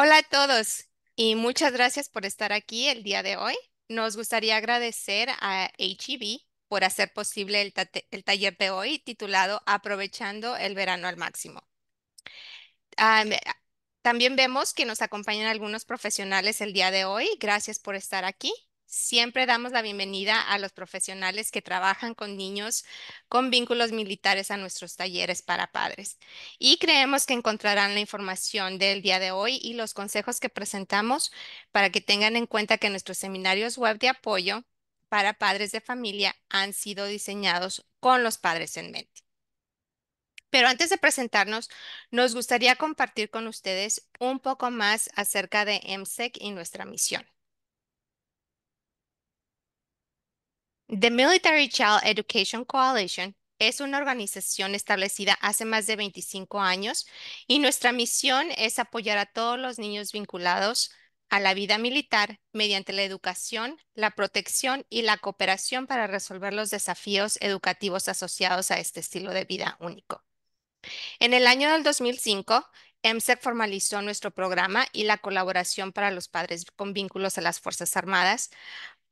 Hola a todos y muchas gracias por estar aquí el día de hoy. Nos gustaría agradecer a HEB por hacer posible el, taller de hoy titulado Aprovechando el verano al máximo. Ah, también vemos que nos acompañan algunos profesionales el día de hoy. Gracias por estar aquí. Siempre damos la bienvenida a los profesionales que trabajan con niños con vínculos militares a nuestros talleres para padres. Y creemos que encontrarán la información del día de hoy y los consejos que presentamos para que tengan en cuenta que nuestros seminarios web de apoyo para padres de familia han sido diseñados con los padres en mente. Pero antes de presentarnos, nos gustaría compartir con ustedes un poco más acerca de EMSEC y nuestra misión. The Military Child Education Coalition es una organización establecida hace más de 25 años y nuestra misión es apoyar a todos los niños vinculados a la vida militar mediante la educación, la protección y la cooperación para resolver los desafíos educativos asociados a este estilo de vida único. En el año del 2005, EMSEC formalizó nuestro programa y la colaboración para los padres con vínculos a las Fuerzas Armadas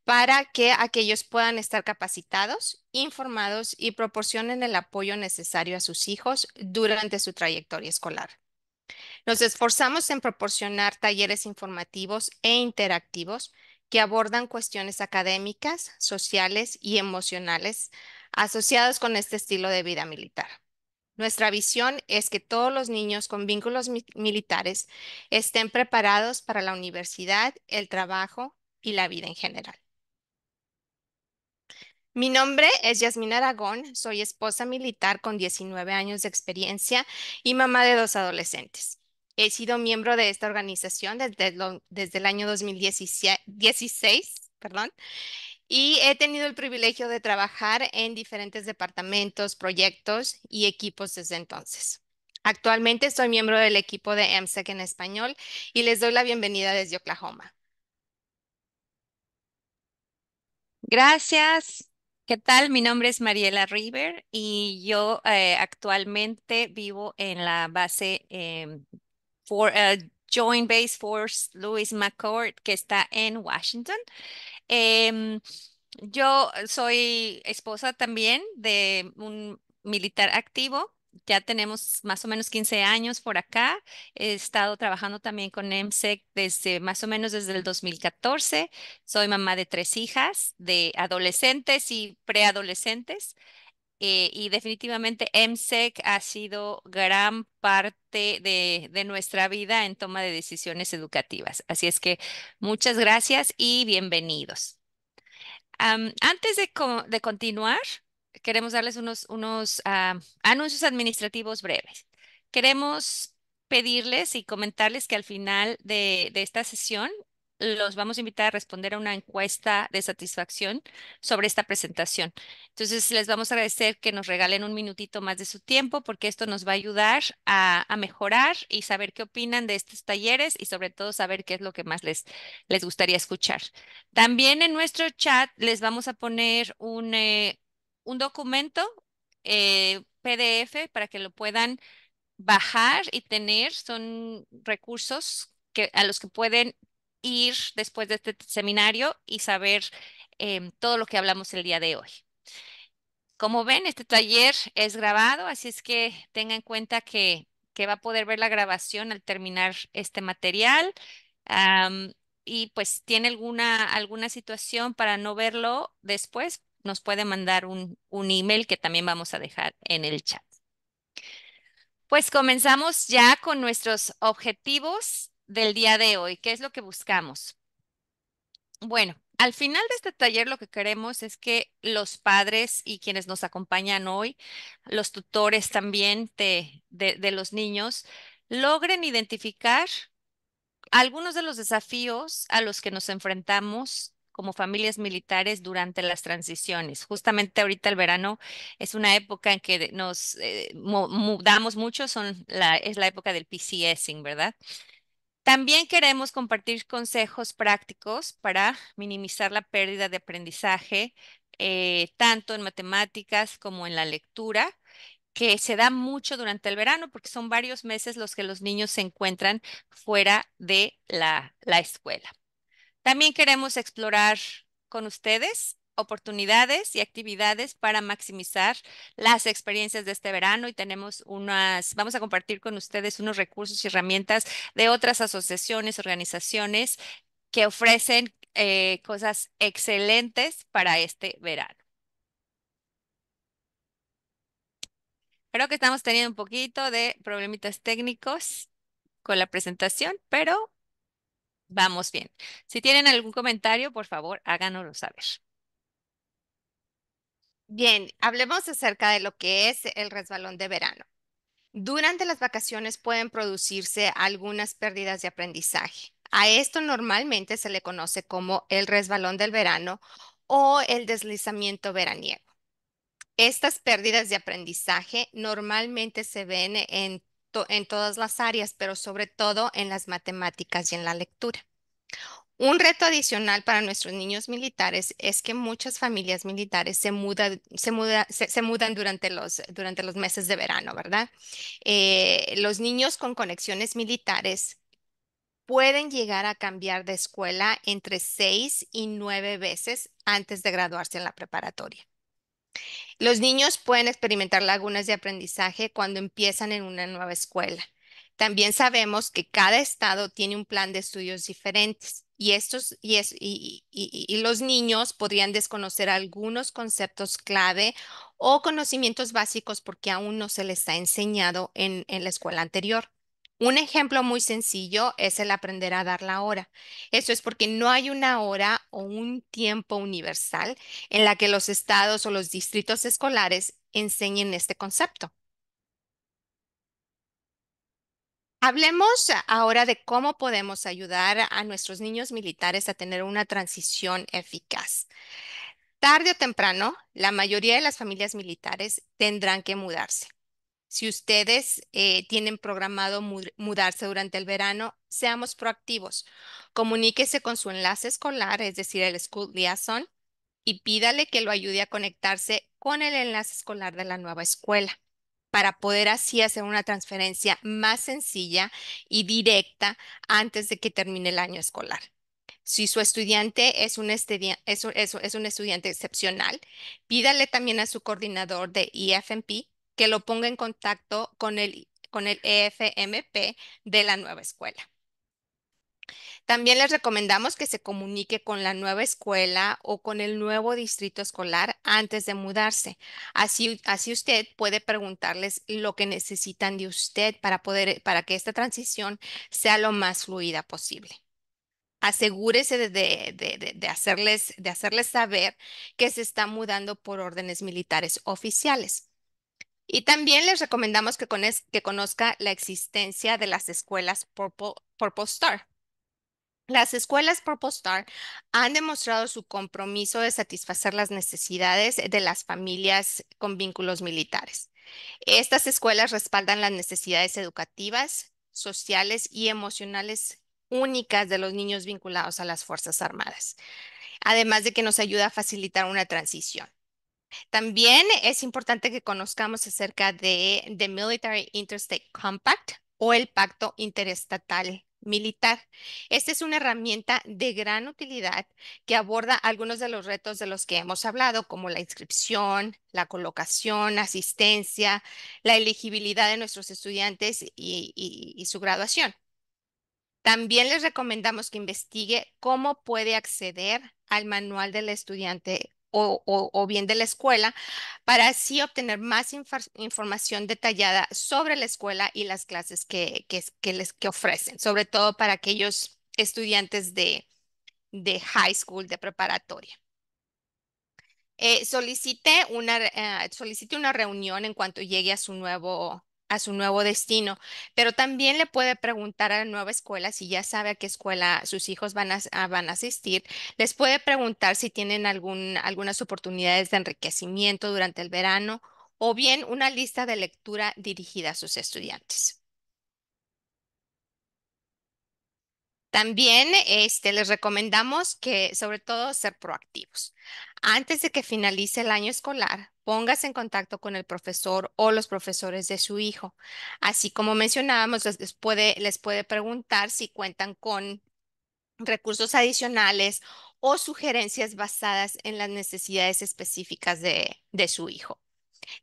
para que aquellos puedan estar capacitados, informados y proporcionen el apoyo necesario a sus hijos durante su trayectoria escolar. Nos esforzamos en proporcionar talleres informativos e interactivos que abordan cuestiones académicas, sociales y emocionales asociados con este estilo de vida militar. Nuestra visión es que todos los niños con vínculos militares estén preparados para la universidad, el trabajo y la vida en general. Mi nombre es Yasmín Aragón, soy esposa militar con 19 años de experiencia y mamá de dos adolescentes. He sido miembro de esta organización desde, desde el año 2016 perdón, y he tenido el privilegio de trabajar en diferentes departamentos, proyectos y equipos desde entonces. Actualmente soy miembro del equipo de EMSEC en español y les doy la bienvenida desde Oklahoma. Gracias. ¿Qué tal? Mi nombre es Mariela River y yo eh, actualmente vivo en la base em, eh, Joint Base Force Lewis McCord que está en Washington. Em, yo soy esposa también de un militar activo ya tenemos más o menos 15 años por acá. He estado trabajando también con EMSEC desde más o menos desde el 2014. Soy mamá de tres hijas, de adolescentes y preadolescentes. Eh, y definitivamente EMSEC ha sido gran parte de, nuestra vida en toma de decisiones educativas. Así es que muchas gracias y bienvenidos. antes de continuar, queremos darles unos, unos ah, anuncios administrativos breves. Queremos pedirles y comentarles que al final de, de esta sesión los vamos a invitar a responder a una encuesta de satisfacción sobre esta presentación. Entonces, les vamos a agradecer que nos regalen un minutito más de su tiempo porque esto nos va a ayudar a, a mejorar y saber qué opinan de estos talleres y sobre todo saber qué es lo que más les, les gustaría escuchar. También en nuestro chat les vamos a poner un, eh, un documento eh, PDF para que lo puedan bajar y tener. Son recursos que, a los que pueden ir después de este seminario y saber em, todo lo que hablamos el día de hoy. Como ven, este taller es grabado, así es que tenga en cuenta que, va a poder ver la grabación al terminar este material. y pues tiene alguna, alguna situación para no verlo después, nos puede mandar un, email que también vamos a dejar en el chat. Pues comenzamos ya con nuestros objetivos del día de hoy. ¿Qué es lo que buscamos? Bueno, al final de este taller lo que queremos es que los padres y quienes nos acompañan hoy, los tutores también de, de los niños, logren identificar algunos de los desafíos a los que nos enfrentamos como familias militares durante las transiciones. Justamente ahorita el verano es una época en que nos eh, mudamos mucho, son es la época del PCSing, ¿verdad? También queremos compartir consejos prácticos para minimizar la pérdida de aprendizaje, eh, tanto en matemáticas como en la lectura que se da mucho durante el verano porque son varios meses los que los niños se encuentran fuera de la escuela. También queremos explorar con ustedes oportunidades y actividades para maximizar las experiencias de este verano y tenemos unas, vamos a compartir con ustedes unos recursos y herramientas de otras asociaciones, organizaciones que ofrecen eh, cosas excelentes para este verano. Creo que estamos teniendo un poquito de problemitas técnicos con la presentación, pero Vamos bien. Si tienen algún comentario, por favor, háganoslo saber. Bien, hablemos acerca de lo que es el resbalón de verano. Durante las vacaciones pueden producirse algunas pérdidas de aprendizaje. A esto normalmente se le conoce como el resbalón del verano o el deslizamiento veraniego. Estas pérdidas de aprendizaje normalmente se ven en en todas las áreas, pero sobre todo en las matemáticas y en la lectura. Un reto adicional para nuestros niños militares es que muchas familias militares se, mudan, durante, los, meses de verano, ¿verdad? Eh, los niños con conexiones militares pueden llegar a cambiar de escuela entre seis y nueve veces antes de graduarse en la preparatoria. Los niños pueden experimentar lagunas de aprendizaje cuando empiezan en una nueva escuela. También sabemos que cada estado tiene un plan de estudios diferentes y, estos, y, los niños podrían desconocer algunos conceptos clave o conocimientos básicos porque aún no se les ha enseñado en la escuela anterior. Un ejemplo muy sencillo es el aprender a dar la hora. Eso es porque no hay una hora o un tiempo universal en la que los estados o los distritos escolares enseñen este concepto. Hablemos ahora de cómo podemos ayudar a nuestros niños militares a tener una transición eficaz. Tarde o temprano, la mayoría de las familias militares tendrán que mudarse. Si ustedes eh, tienen programado mudarse durante el verano, seamos proactivos. Comuníquese con su enlace escolar, es decir, el School Liaison, y pídale que lo ayude a conectarse con el enlace escolar de la nueva escuela para poder así hacer una transferencia más sencilla y directa antes de que termine el año escolar. Si su estudiante es un, es un estudiante excepcional, pídale también a su coordinador de EFMP que lo ponga en contacto con el, con el EFMP de la nueva escuela. También les recomendamos que se comunique con la nueva escuela o con el nuevo distrito escolar antes de mudarse. Así, así usted puede preguntarles lo que necesitan de usted para, poder, para que esta transición sea lo más fluida posible. Asegúrese de hacerles, de hacerles saber que se está mudando por órdenes militares oficiales. Y también les recomendamos que, conozca la existencia de las escuelas Purple Star. Las escuelas Purple Star han demostrado su compromiso de satisfacer las necesidades de las familias con vínculos militares. Estas escuelas respaldan las necesidades educativas, sociales y emocionales únicas de los niños vinculados a las Fuerzas Armadas, además de que nos ayuda a facilitar una transición. También es importante que conozcamos acerca de the Military Interstate Compact o el Pacto Interestatal Militar. Esta es una herramienta de gran utilidad que aborda algunos de los retos de los que hemos hablado, como la inscripción, la colocación, asistencia, la elegibilidad de nuestros estudiantes y, su graduación. También les recomendamos que investigue cómo puede acceder al manual del estudiante o, bien de la escuela, para así obtener más información detallada sobre la escuela y las clases que, que, les, que ofrecen, sobre todo para aquellos estudiantes de, de high school, de preparatoria. Eh, Solicite una, eh, una reunión en cuanto llegue a su nuevo a su nuevo destino, pero también le puede preguntar a la nueva escuela si ya sabe a qué escuela sus hijos van a, ah, van a asistir, les puede preguntar si tienen algún, algunas oportunidades de enriquecimiento durante el verano o bien una lista de lectura dirigida a sus estudiantes. También este, les recomendamos que sobre todo ser proactivos. Antes de que finalice el año escolar, póngase en contacto con el profesor o los profesores de su hijo. Así como mencionábamos, les puede, les puede preguntar si cuentan con recursos adicionales o sugerencias basadas en las necesidades específicas de su hijo.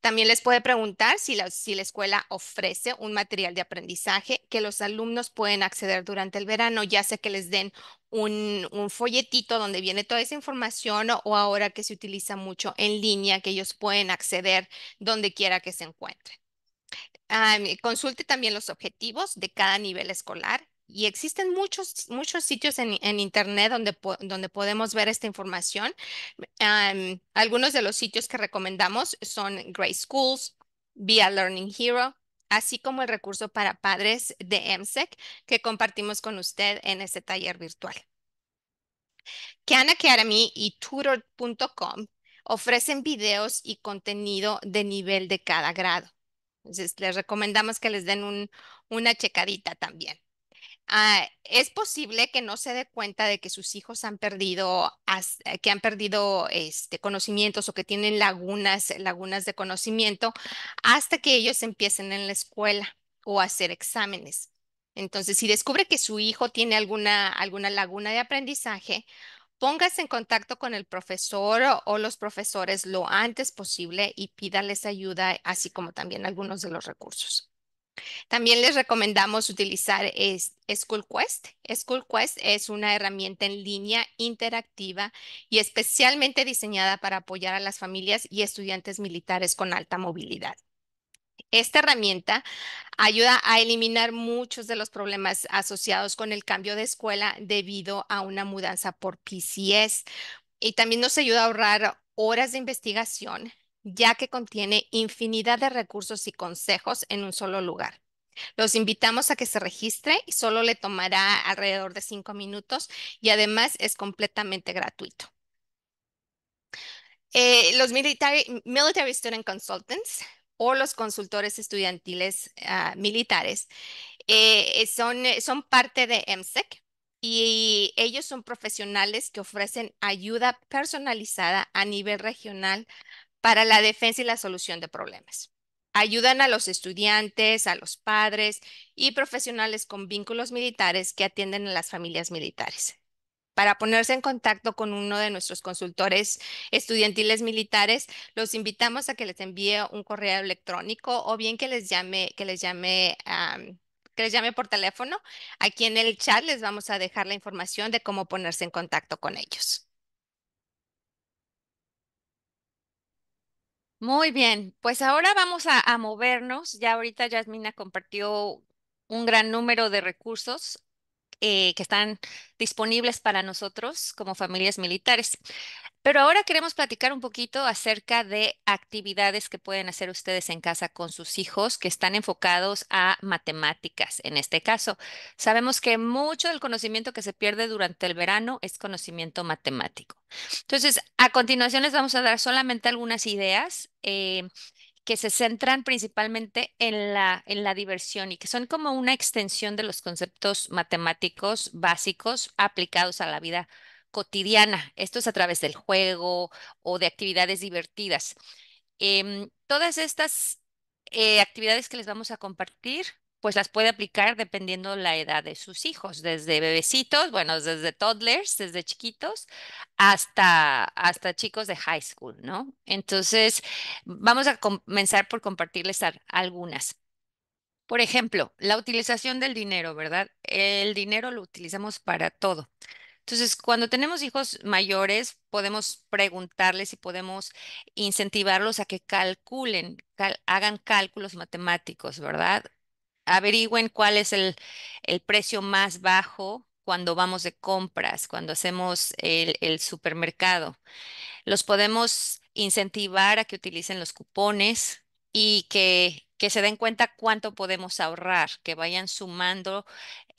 También les puede preguntar si la, escuela ofrece un material de aprendizaje que los alumnos pueden acceder durante el verano, ya sea que les den un, folletito donde viene toda esa información o, ahora que se utiliza mucho en línea, que ellos pueden acceder donde quiera que se encuentren. Ah, consulte también los objetivos de cada nivel escolar y existen muchos, muchos sitios en, Internet donde, donde podemos ver esta información. algunos de los sitios que recomendamos son Great Schools, Via Learning Hero, así como el recurso para padres de EMSEC que compartimos con usted en este taller virtual. Khan Academy y Tutor.com ofrecen videos y contenido de nivel de cada grado. Entonces, les recomendamos que les den una checadita también. Ah, es posible que no se dé cuenta de que sus hijos han perdido, eh, que han perdido este, conocimientos o que tienen lagunas, eh, lagunas de conocimiento hasta que ellos empiecen en la escuela o hacer exámenes. Entonces, si descubre que su hijo tiene alguna, alguna laguna de aprendizaje, póngase en contacto con el profesor o los profesores lo antes posible y pídales ayuda, así como también algunos de los recursos. También les recomendamos utilizar SchoolQuest. SchoolQuest es una herramienta en línea interactiva y especialmente diseñada para apoyar a las familias y estudiantes militares con alta movilidad. Esta herramienta ayuda a eliminar muchos de los problemas asociados con el cambio de escuela debido a una mudanza por PCS y también nos ayuda a ahorrar horas de investigación, ya que contiene infinidad de recursos y consejos en un solo lugar. Los invitamos a que se registre y solo le tomará alrededor de cinco minutos y además es completamente gratuito. Eh, los military, Student Consultants o los consultores estudiantiles ah, militares eh, eh, son, son parte de EMSEC y ellos son profesionales que ofrecen ayuda personalizada a nivel regional para la defensa y la solución de problemas. Ayudan a los estudiantes, a los padres y profesionales con vínculos militares que atienden a las familias militares. Para ponerse en contacto con uno de nuestros consultores estudiantiles militares, los invitamos a que les envíe un correo electrónico o bien que les llame, que que les llame por teléfono. Aquí en el chat les vamos a dejar la información de cómo ponerse en contacto con ellos. Muy bien, pues ahora vamos a, movernos. Ya ahorita Yasmina compartió un gran número de recursos eh, que están disponibles para nosotros como familias militares. Pero ahora queremos platicar un poquito acerca de actividades que pueden hacer ustedes en casa con sus hijos que están enfocados a matemáticas. En este caso, sabemos que mucho del conocimiento que se pierde durante el verano es conocimiento matemático. Entonces, a continuación les vamos a dar solamente algunas ideas eh, que se centran principalmente en la, diversión y que son como una extensión de los conceptos matemáticos básicos aplicados a la vida cotidiana. Esto es a través del juego o de actividades divertidas. Em, todas estas eh, actividades que les vamos a compartir pues las puede aplicar dependiendo la edad de sus hijos, desde bebecitos, bueno, desde toddlers, desde chiquitos, hasta, hasta chicos de high school, ¿no? Entonces, vamos a comenzar por compartirles algunas. Por ejemplo, la utilización del dinero, ¿verdad? El dinero lo utilizamos para todo. Entonces, cuando tenemos hijos mayores, podemos preguntarles y podemos incentivarlos a que calculen, hagan cálculos matemáticos, ¿verdad? averigüen cuál es el, precio más bajo cuando vamos de compras, cuando hacemos el, supermercado. Los podemos incentivar a que utilicen los cupones y que, se den cuenta cuánto podemos ahorrar, que vayan sumando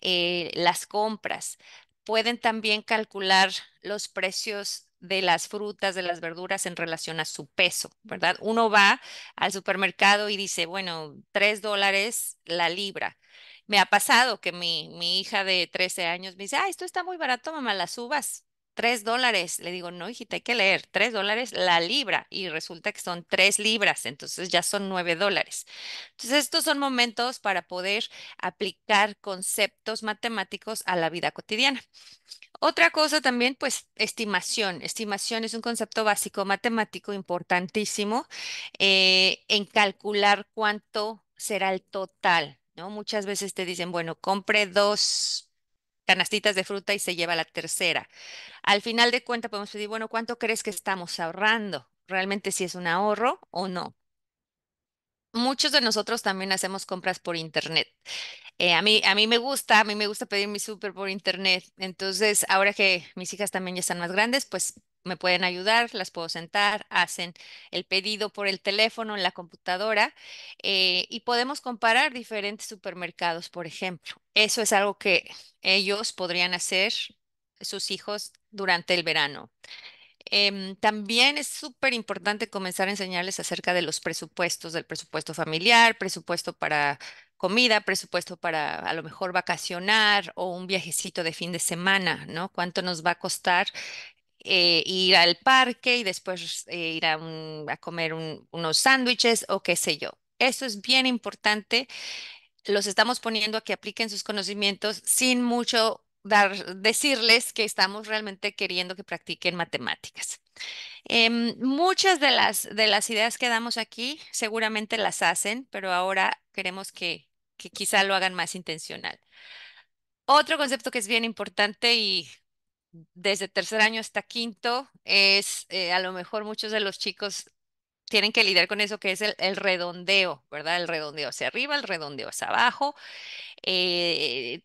eh, las compras. Pueden también calcular los precios de las frutas, de las verduras en relación a su peso, ¿verdad? Uno va al supermercado y dice, bueno, tres dólares la libra. Me ha pasado que mi, hija de 13 años me dice, ah, esto está muy barato, mamá, las uvas, tres dólares. Le digo, no, hijita, hay que leer, tres dólares la libra. Y resulta que son tres libras, entonces ya son nueve dólares. Entonces, estos son momentos para poder aplicar conceptos matemáticos a la vida cotidiana. Otra cosa también, pues, estimación. Estimación es un concepto básico matemático importantísimo eh, en calcular cuánto será el total, ¿no? Muchas veces te dicen, bueno, compre dos canastitas de fruta y se lleva la tercera. Al final de cuenta podemos pedir, bueno, ¿cuánto crees que estamos ahorrando? ¿Realmente si es un ahorro o no? muchos de nosotros también hacemos compras por internet. Eh, a mí, a mí me gusta, a mí me gusta pedir mi súper por internet. Entonces, ahora que mis hijas también ya están más grandes, pues me pueden ayudar, las puedo sentar, hacen el pedido por el teléfono, en la computadora, eh, y podemos comparar diferentes supermercados, por ejemplo. Eso es algo que ellos podrían hacer, sus hijos, durante el verano. Em, también es súper importante comenzar a enseñarles acerca de los presupuestos, del presupuesto familiar, presupuesto para comida, presupuesto para a lo mejor vacacionar o un viajecito de fin de semana, ¿no? ¿Cuánto nos va a costar eh, ir al parque y después eh, ir a, comer unos sándwiches o qué sé yo? Eso es bien importante. Los estamos poniendo a que apliquen sus conocimientos sin mucho decirles que estamos realmente queriendo que practiquen matemáticas. Em, muchas de las, de las ideas que damos aquí seguramente las hacen, pero ahora queremos que, quizá lo hagan más intencional. Otro concepto que es bien importante y desde tercer año hasta quinto es, eh, a lo mejor muchos de los chicos tienen que lidiar con eso que es el, redondeo, ¿verdad? El redondeo hacia arriba, el redondeo hacia abajo. Eh,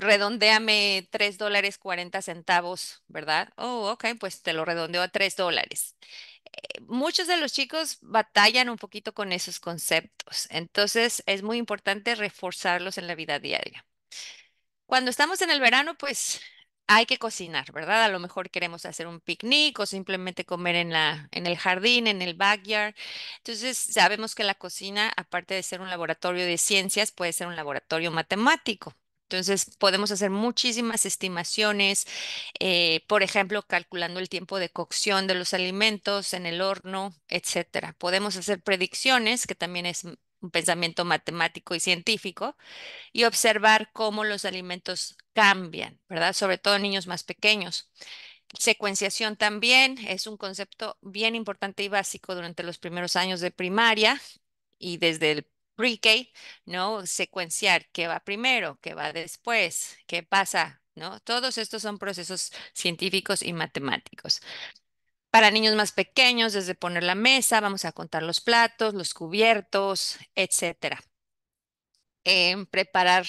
redondeame 3 dólares 40 centavos, ¿verdad? Oh, ok, pues te lo redondeo a 3 dólares. Eh, muchos de los chicos batallan un poquito con esos conceptos, entonces es muy importante reforzarlos en la vida diaria. Cuando estamos en el verano, pues hay que cocinar, ¿verdad? A lo mejor queremos hacer un picnic o simplemente comer en la en el jardín, en el backyard. Entonces, sabemos que la cocina, aparte de ser un laboratorio de ciencias, puede ser un laboratorio matemático. Entonces, podemos hacer muchísimas estimaciones, eh, por ejemplo, calculando el tiempo de cocción de los alimentos en el horno, etcétera. Podemos hacer predicciones, que también es un pensamiento matemático y científico, y observar cómo los alimentos cambian, ¿verdad? Sobre todo en niños más pequeños. Secuenciación también es un concepto bien importante y básico durante los primeros años de primaria y desde el pre ¿no? Secuenciar qué va primero, qué va después, qué pasa, ¿no? Todos estos son procesos científicos y matemáticos. Para niños más pequeños, desde poner la mesa, vamos a contar los platos, los cubiertos, etcétera. preparar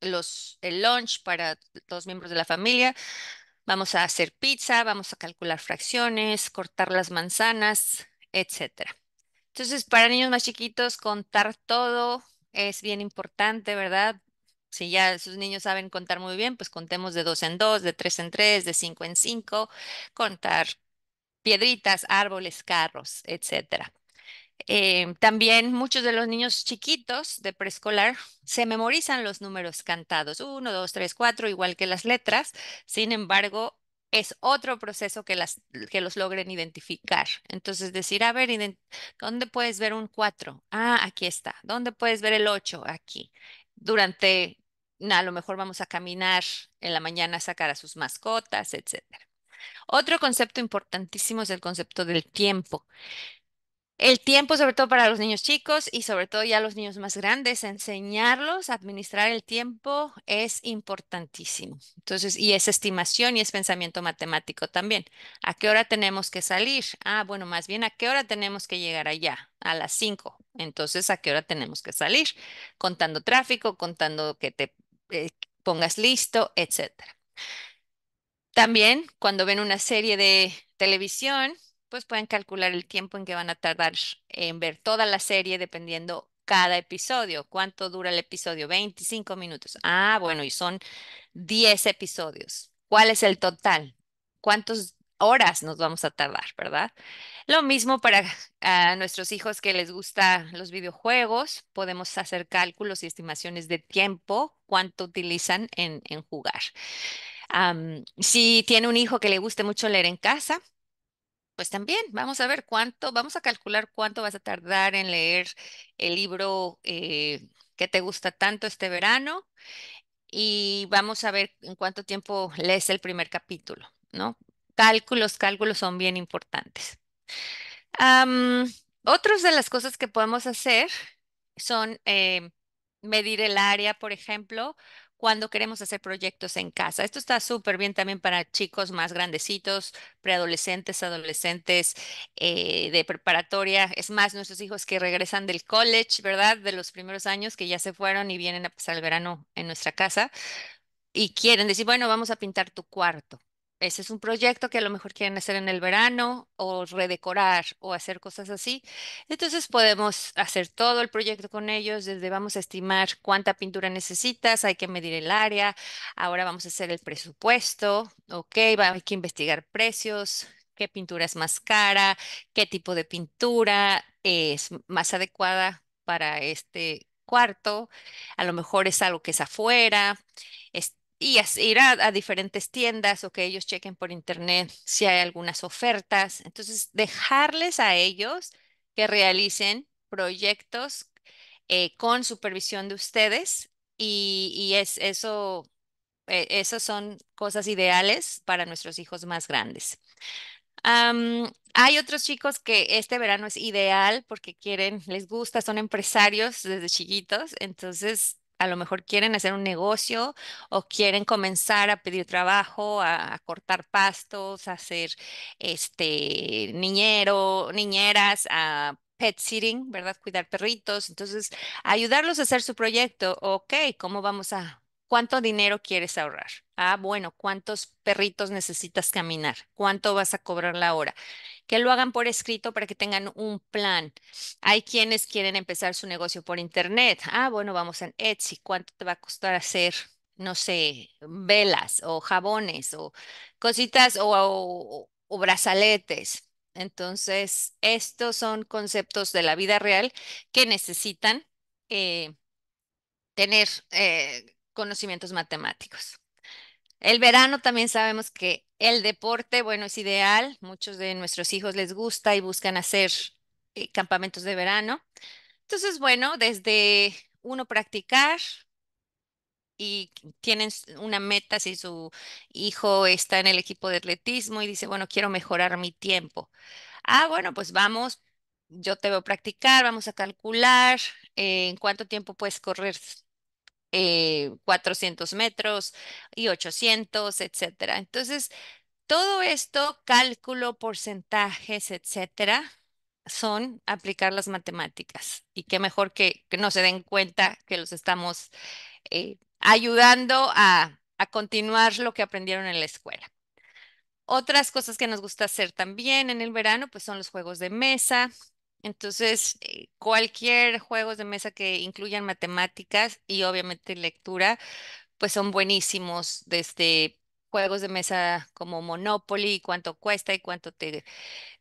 los, el lunch para los miembros de la familia, vamos a hacer pizza, vamos a calcular fracciones, cortar las manzanas, etcétera. Entonces, para niños más chiquitos, contar todo es bien importante, ¿verdad? Si ya sus niños saben contar muy bien, pues contemos de dos en dos, de tres en tres, de cinco en cinco, contar piedritas, árboles, carros, etcétera. Eh, también muchos de los niños chiquitos de preescolar se memorizan los números cantados, uno, dos, tres, cuatro, igual que las letras. Sin embargo, es otro proceso que, las, que los logren identificar. Entonces, decir, a ver, ¿dónde puedes ver un 4? Ah, aquí está. ¿Dónde puedes ver el 8? Aquí. Durante, a lo mejor vamos a caminar en la mañana a sacar a sus mascotas, etc. Otro concepto importantísimo es el concepto del tiempo el tiempo, sobre todo para los niños chicos y sobre todo ya los niños más grandes, enseñarlos a administrar el tiempo es importantísimo. Entonces, y es estimación y es pensamiento matemático también. ¿A qué hora tenemos que salir? Ah, bueno, más bien, ¿a qué hora tenemos que llegar allá? A las 5. Entonces, ¿a qué hora tenemos que salir? Contando tráfico, contando que te eh, pongas listo, etcétera. También cuando ven una serie de televisión, pues pueden calcular el tiempo en que van a tardar en ver toda la serie dependiendo cada episodio. ¿Cuánto dura el episodio? 25 minutos. Ah, bueno, y son 10 episodios. ¿Cuál es el total? ¿Cuántas horas nos vamos a tardar, verdad? Lo mismo para nuestros hijos que les gustan los videojuegos, podemos hacer cálculos y estimaciones de tiempo, cuánto utilizan en, jugar. si tiene un hijo que le guste mucho leer en casa, pues también vamos a ver cuánto, vamos a calcular cuánto vas a tardar en leer el libro eh, que te gusta tanto este verano y vamos a ver en cuánto tiempo lees el primer capítulo, ¿no? Cálculos, cálculos son bien importantes. otras de las cosas que podemos hacer son eh, medir el área, por ejemplo, cuando queremos hacer proyectos en casa. Esto está súper bien también para chicos más grandecitos, preadolescentes, adolescentes eh, de preparatoria. Es más, nuestros hijos que regresan del college, ¿verdad? De los primeros años que ya se fueron y vienen a pasar el verano en nuestra casa y quieren decir, bueno, vamos a pintar tu cuarto ese es un proyecto que a lo mejor quieren hacer en el verano o redecorar o hacer cosas así. Entonces podemos hacer todo el proyecto con ellos, desde vamos a estimar cuánta pintura necesitas, hay que medir el área, ahora vamos a hacer el presupuesto, ok, hay que investigar precios, qué pintura es más cara, qué tipo de pintura es más adecuada para este cuarto, a lo mejor es algo que es afuera, y ir a, diferentes tiendas o que ellos chequen por internet si hay algunas ofertas. Entonces, dejarles a ellos que realicen proyectos eh, con supervisión de ustedes y, es, eso, eh, son cosas ideales para nuestros hijos más grandes. hay otros chicos que este verano es ideal porque quieren, les gusta, son empresarios desde chiquitos, entonces a lo mejor quieren hacer un negocio o quieren comenzar a pedir trabajo, a, cortar pastos, a hacer este niñero, niñeras, a pet sitting, ¿verdad? Cuidar perritos. Entonces, ayudarlos a hacer su proyecto. Ok, ¿cómo vamos a ¿Cuánto dinero quieres ahorrar? Ah, bueno, ¿cuántos perritos necesitas caminar? ¿Cuánto vas a cobrar la hora? que lo hagan por escrito para que tengan un plan. Hay quienes quieren empezar su negocio por internet. Ah, bueno, vamos en Etsy. ¿Cuánto te va a costar hacer? no sé, velas o jabones o cositas o, brazaletes. Entonces, estos son conceptos de la vida real que necesitan eh, tener eh, conocimientos matemáticos. El verano también sabemos que el deporte, bueno, es ideal. Muchos de nuestros hijos les gusta y buscan hacer eh, campamentos de verano. Entonces, bueno, desde uno practicar y tienen una meta, si su hijo está en el equipo de atletismo y dice, bueno, quiero mejorar mi tiempo. Ah, bueno, pues vamos, yo te veo practicar, vamos a calcular eh, en cuánto tiempo puedes correr 400 eh, metros y 800, etcétera. Entonces, todo esto, cálculo, porcentajes, etcétera, son aplicar las matemáticas. Y qué mejor que, que no se den cuenta que los estamos eh, ayudando a, a continuar lo que aprendieron en la escuela. Otras cosas que nos gusta hacer también en el verano, pues son los juegos de mesa, entonces, eh, cualquier juegos de mesa que incluyan matemáticas y obviamente lectura, pues son buenísimos desde juegos de mesa como Monopoly, cuánto cuesta y cuánto te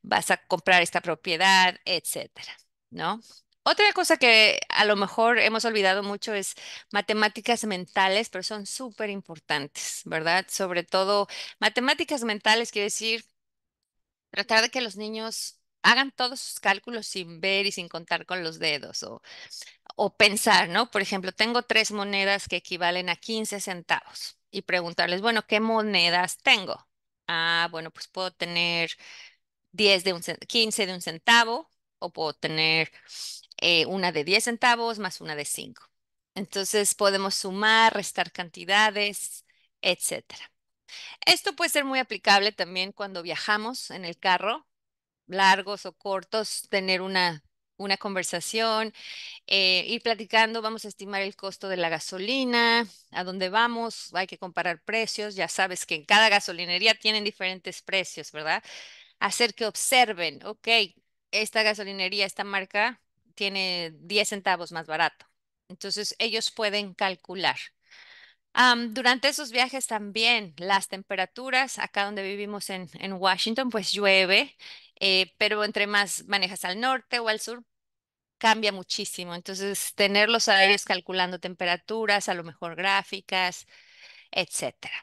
vas a comprar esta propiedad, etcétera, ¿no? Otra cosa que a lo mejor hemos olvidado mucho es matemáticas mentales, pero son súper importantes, ¿verdad? Sobre todo matemáticas mentales quiere decir tratar de que los niños hagan todos sus cálculos sin ver y sin contar con los dedos o, pensar, ¿no? Por ejemplo, tengo tres monedas que equivalen a 15 centavos y preguntarles, bueno, ¿qué monedas tengo? Ah, bueno, pues puedo tener 10 de 15 de un centavo o puedo tener eh, una de 10 centavos más una de 5. Entonces podemos sumar, restar cantidades, etcétera. Esto puede ser muy aplicable también cuando viajamos en el carro largos o cortos, tener una, una conversación, eh, ir platicando, vamos a estimar el costo de la gasolina, a dónde vamos, hay que comparar precios, ya sabes que en cada gasolinería tienen diferentes precios, ¿verdad? Hacer que observen, ok, esta gasolinería, esta marca tiene 10 centavos más barato. Entonces ellos pueden calcular. durante esos viajes también las temperaturas, acá donde vivimos en, en Washington, pues llueve eh, pero entre más manejas al norte o al sur, cambia muchísimo. Entonces, tener los ellos calculando temperaturas, a lo mejor gráficas, etcétera.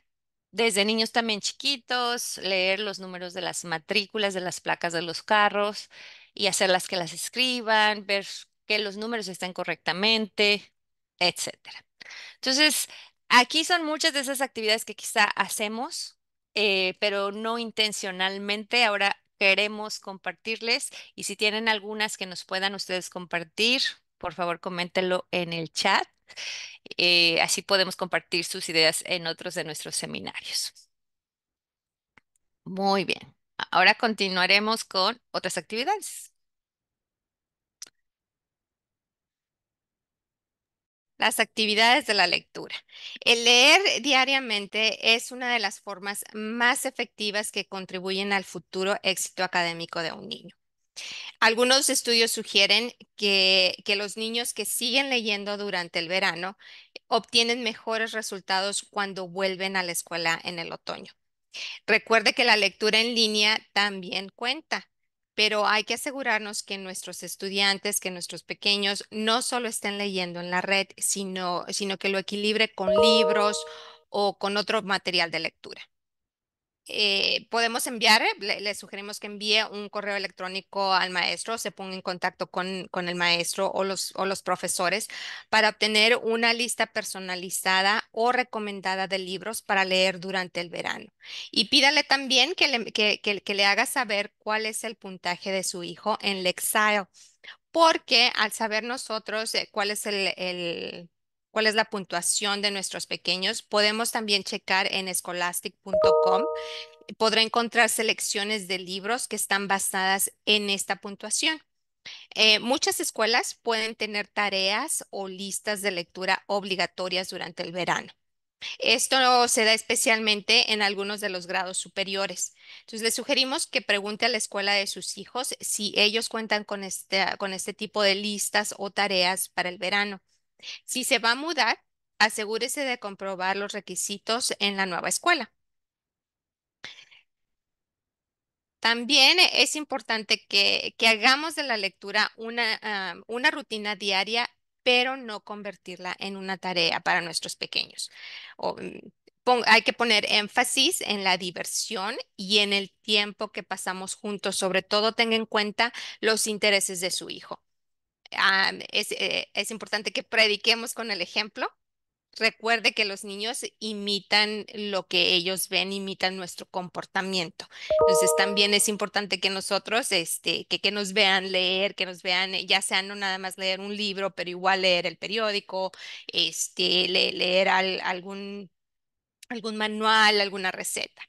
Desde niños también chiquitos, leer los números de las matrículas, de las placas de los carros y hacerlas que las escriban, ver que los números estén correctamente, etcétera. Entonces, aquí son muchas de esas actividades que quizá hacemos, eh, pero no intencionalmente. Ahora queremos compartirles y si tienen algunas que nos puedan ustedes compartir, por favor coméntenlo en el chat. Eh, así podemos compartir sus ideas en otros de nuestros seminarios. Muy bien. Ahora continuaremos con otras actividades. Las actividades de la lectura. El leer diariamente es una de las formas más efectivas que contribuyen al futuro éxito académico de un niño. Algunos estudios sugieren que, que, los niños que siguen leyendo durante el verano obtienen mejores resultados cuando vuelven a la escuela en el otoño. Recuerde que la lectura en línea también cuenta pero hay que asegurarnos que nuestros estudiantes, que nuestros pequeños no solo estén leyendo en la red, sino, sino que lo equilibre con libros o con otro material de lectura. Eh, podemos enviar, eh, le, sugerimos que envíe un correo electrónico al maestro, se ponga en contacto con, con el maestro o los, o los profesores para obtener una lista personalizada o recomendada de libros para leer durante el verano. Y pídale también que le, que, le haga saber cuál es el puntaje de su hijo en Lexile, porque al saber nosotros eh, cuál es el, el cuál es la puntuación de nuestros pequeños. Podemos también checar en scholastic.com. Podrá encontrar selecciones de libros que están basadas en esta puntuación. Eh, muchas escuelas pueden tener tareas o listas de lectura obligatorias durante el verano. Esto se da especialmente en algunos de los grados superiores. Entonces, les sugerimos que pregunte a la escuela de sus hijos si ellos cuentan con este, con este tipo de listas o tareas para el verano. Si se va a mudar, asegúrese de comprobar los requisitos en la nueva escuela. También es importante que, que hagamos de la lectura una, ah, una rutina diaria, pero no convertirla en una tarea para nuestros pequeños. Mm, hay que poner énfasis en la diversión y en el tiempo que pasamos juntos. Sobre todo, tenga en cuenta los intereses de su hijo. Ah, es, eh, es importante que prediquemos con el ejemplo. Recuerde que los niños imitan lo que ellos ven, imitan nuestro comportamiento. Entonces también es importante que nosotros, este, que, que nos vean leer, que nos vean, eh, ya sea no nada más leer un libro, pero igual leer el periódico, este, leer algún algún manual, alguna receta.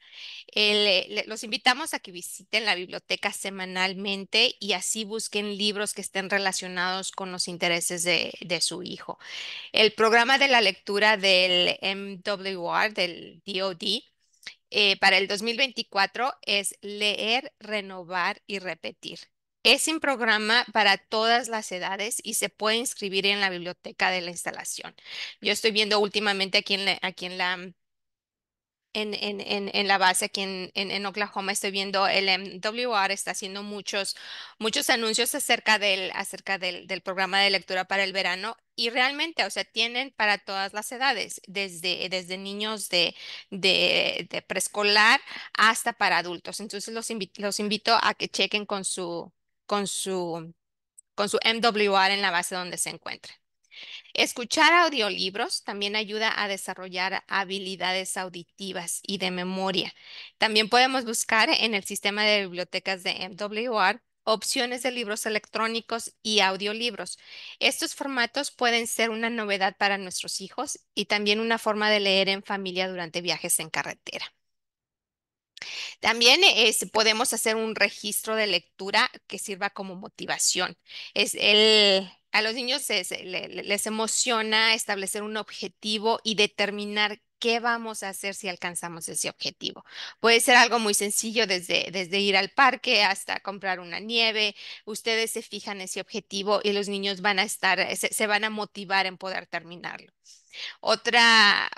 Eh, los invitamos a que visiten la biblioteca semanalmente y así busquen libros que estén relacionados con los intereses de, su hijo. El programa de la lectura del MWR, del DOD, eh, para el 2024 es leer, renovar y repetir. Es un programa para todas las edades y se puede inscribir en la biblioteca de la instalación. Yo estoy viendo últimamente aquí aquí en la en, en, la base aquí en, Oklahoma. Estoy viendo el MWR está haciendo muchos, muchos anuncios acerca del, acerca del, del programa de lectura para el verano. Y realmente, o sea, tienen para todas las edades, desde, desde niños de, de, de preescolar hasta para adultos. Entonces los invito, los invito a que chequen con su, con su, con su MWR en la base donde se encuentren. Escuchar audiolibros también ayuda a desarrollar habilidades auditivas y de memoria. También podemos buscar en el sistema de bibliotecas de MWR opciones de libros electrónicos y audiolibros. Estos formatos pueden ser una novedad para nuestros hijos y también una forma de leer en familia durante viajes en carretera. También podemos hacer un registro de lectura que sirva como motivación. Es el, a los niños les emociona establecer un objetivo y determinar qué vamos a hacer si alcanzamos ese objetivo. Puede ser algo muy sencillo desde, desde ir al parque hasta comprar una nieve. Ustedes se fijan ese objetivo y los niños van a estar, eh, se, van a motivar en poder terminarlo. Otra,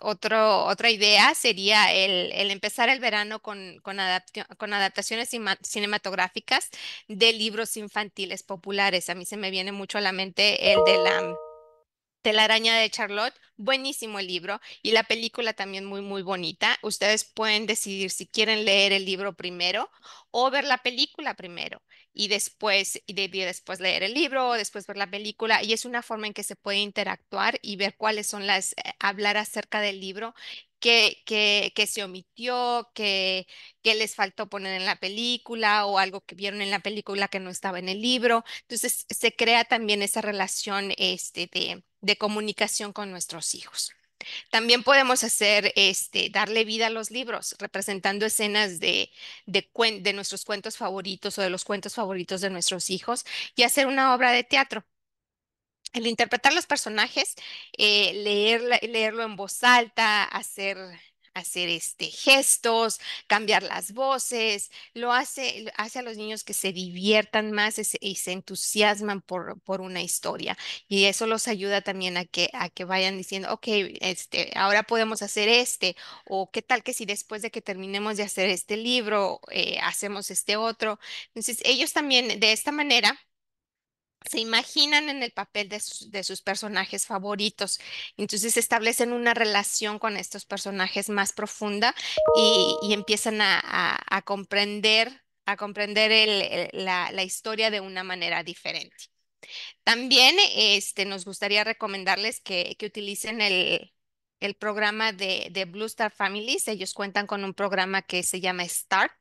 otra idea sería el, empezar el verano con, con adaptaciones cinematográficas de libros infantiles populares. A mí se me viene mucho a la mente el de la araña de Charlotte, buenísimo el libro y la película también muy, muy bonita. Ustedes pueden decidir si quieren leer el libro primero o ver la película primero y después, y después leer el libro o después ver la película. Y es una forma en que se puede interactuar y ver cuáles son las, eh, hablar acerca del libro que, se omitió, que, les faltó poner en la película o algo que vieron en la película que no estaba en el libro. Entonces se crea también esa relación este, de, comunicación con nuestros hijos. También podemos hacer, este, darle vida a los libros, representando escenas de, de, de nuestros cuentos favoritos o de los cuentos favoritos de nuestros hijos y hacer una obra de teatro el interpretar los personajes, eh, leerlo en voz alta, hacer hacer este, gestos, cambiar las voces, lo hace, hace a los niños que se diviertan más y se, entusiasman por, una historia. Y eso los ayuda también a que, a que vayan diciendo, ok, este, ahora podemos hacer este, o qué tal que si después de que terminemos de hacer este libro, eh, hacemos este otro. Entonces, ellos también de esta manera se imaginan en el papel de sus, personajes favoritos. Entonces establecen una relación con estos personajes más profunda y, empiezan a, comprender, a comprender la, historia de una manera diferente. También este, nos gustaría recomendarles que, utilicen el, programa de, de, Blue Star Families. Ellos cuentan con un programa que se llama START,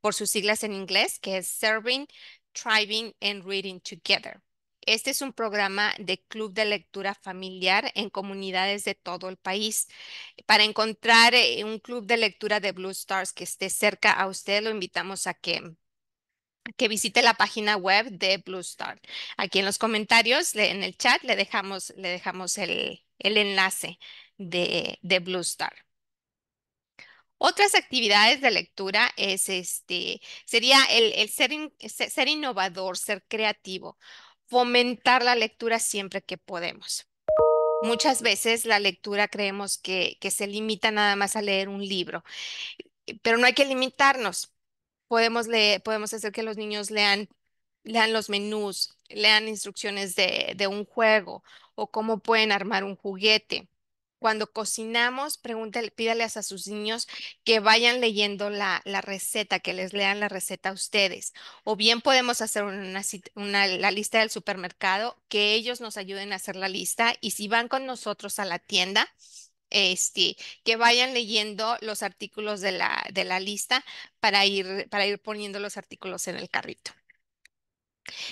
por sus siglas en inglés, que es Serving Thriving and Reading Together. Este es un programa de club de lectura familiar en comunidades de todo el país. Para encontrar eh, un club de lectura de Blue Stars que esté cerca a usted, lo invitamos a que, que visite la página web de Blue Star. Aquí en los comentarios, en el chat, le dejamos, le dejamos el, enlace de, de Blue Star. Otras actividades de lectura es este, sería el, ser, ser innovador, ser creativo, fomentar la lectura siempre que podemos. Muchas veces la lectura creemos que, se limita nada más a leer un libro, eh, pero no hay que limitarnos. Podemos, podemos hacer que los niños lean, lean los menús, lean instrucciones de un juego o cómo pueden armar un juguete cuando cocinamos, pregúntale, pídales a sus niños que vayan leyendo la, receta, que les lean la receta a ustedes. O bien podemos hacer una, la lista del supermercado, que ellos nos ayuden a hacer la lista. Y si van con nosotros a la tienda, este, que vayan leyendo los artículos de la, de la lista para ir, para ir poniendo los artículos en el carrito.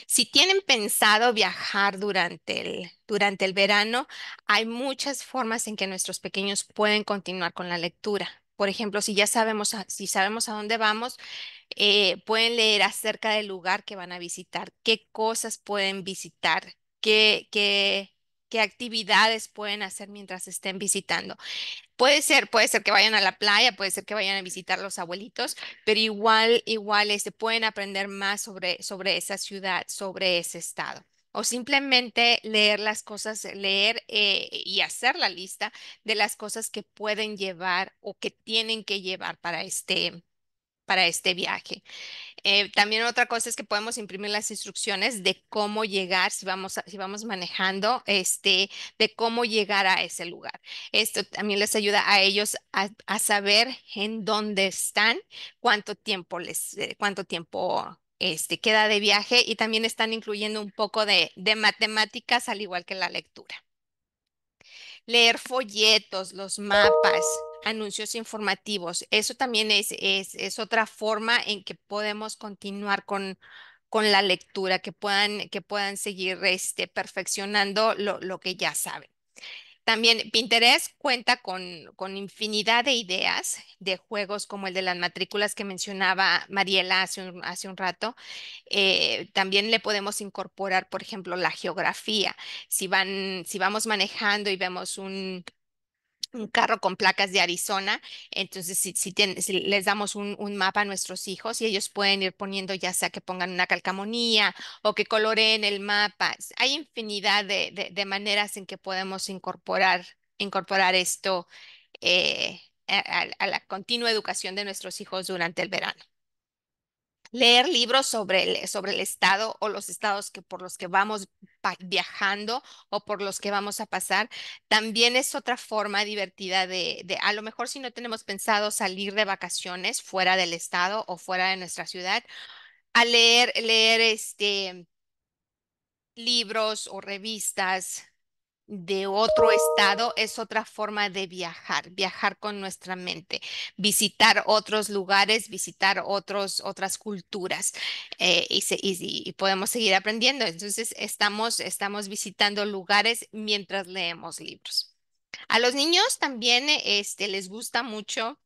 Si tienen pensado viajar durante el, durante el verano, hay muchas formas en que nuestros pequeños pueden continuar con la lectura. Por ejemplo, si ya sabemos, a, si sabemos a dónde vamos, eh, pueden leer acerca del lugar que van a visitar, qué cosas pueden visitar, qué, qué actividades pueden hacer mientras estén visitando. Puede ser, puede ser que vayan a la playa, puede ser que vayan a visitar los abuelitos, pero igual, igual este, pueden aprender más sobre, sobre esa ciudad, sobre ese estado o simplemente leer las cosas, leer eh, y hacer la lista de las cosas que pueden llevar o que tienen que llevar para este, para este viaje. Eh, también otra cosa es que podemos imprimir las instrucciones de cómo llegar, si vamos, si vamos manejando, este, de cómo llegar a ese lugar. Esto también les ayuda a ellos a, saber en dónde están, cuánto tiempo les, eh, cuánto tiempo este, queda de viaje y también están incluyendo un poco de matemáticas al igual que la lectura. Leer folletos, los mapas, anuncios informativos. Eso también es, es, otra forma en que podemos continuar con, con la lectura, que puedan, que puedan seguir este, perfeccionando lo, que ya saben. También Pinterest cuenta con, con, infinidad de ideas de juegos como el de las matrículas que mencionaba Mariela hace un, hace un rato. Eh, también le podemos incorporar, por ejemplo, la geografía. Si, van, si vamos manejando y vemos un, un carro con placas de Arizona. Entonces, si, si, les damos un, mapa a nuestros hijos y ellos pueden ir poniendo, ya sea que pongan una calcamonía o que coloreen el mapa, hay infinidad de, maneras en que podemos incorporar, incorporar esto eh, a, la continua educación de nuestros hijos durante el verano leer libros sobre el, sobre el estado o los estados que por los que vamos viajando o por los que vamos a pasar, también es otra forma divertida de, de, a lo mejor si no tenemos pensado salir de vacaciones fuera del estado o fuera de nuestra ciudad, a leer, leer este libros o revistas de otro estado es otra forma de viajar, viajar con nuestra mente, visitar otros lugares, visitar otros, otras culturas eh, y, podemos seguir aprendiendo. Entonces, estamos, estamos visitando lugares mientras leemos libros. A los niños también este, les gusta mucho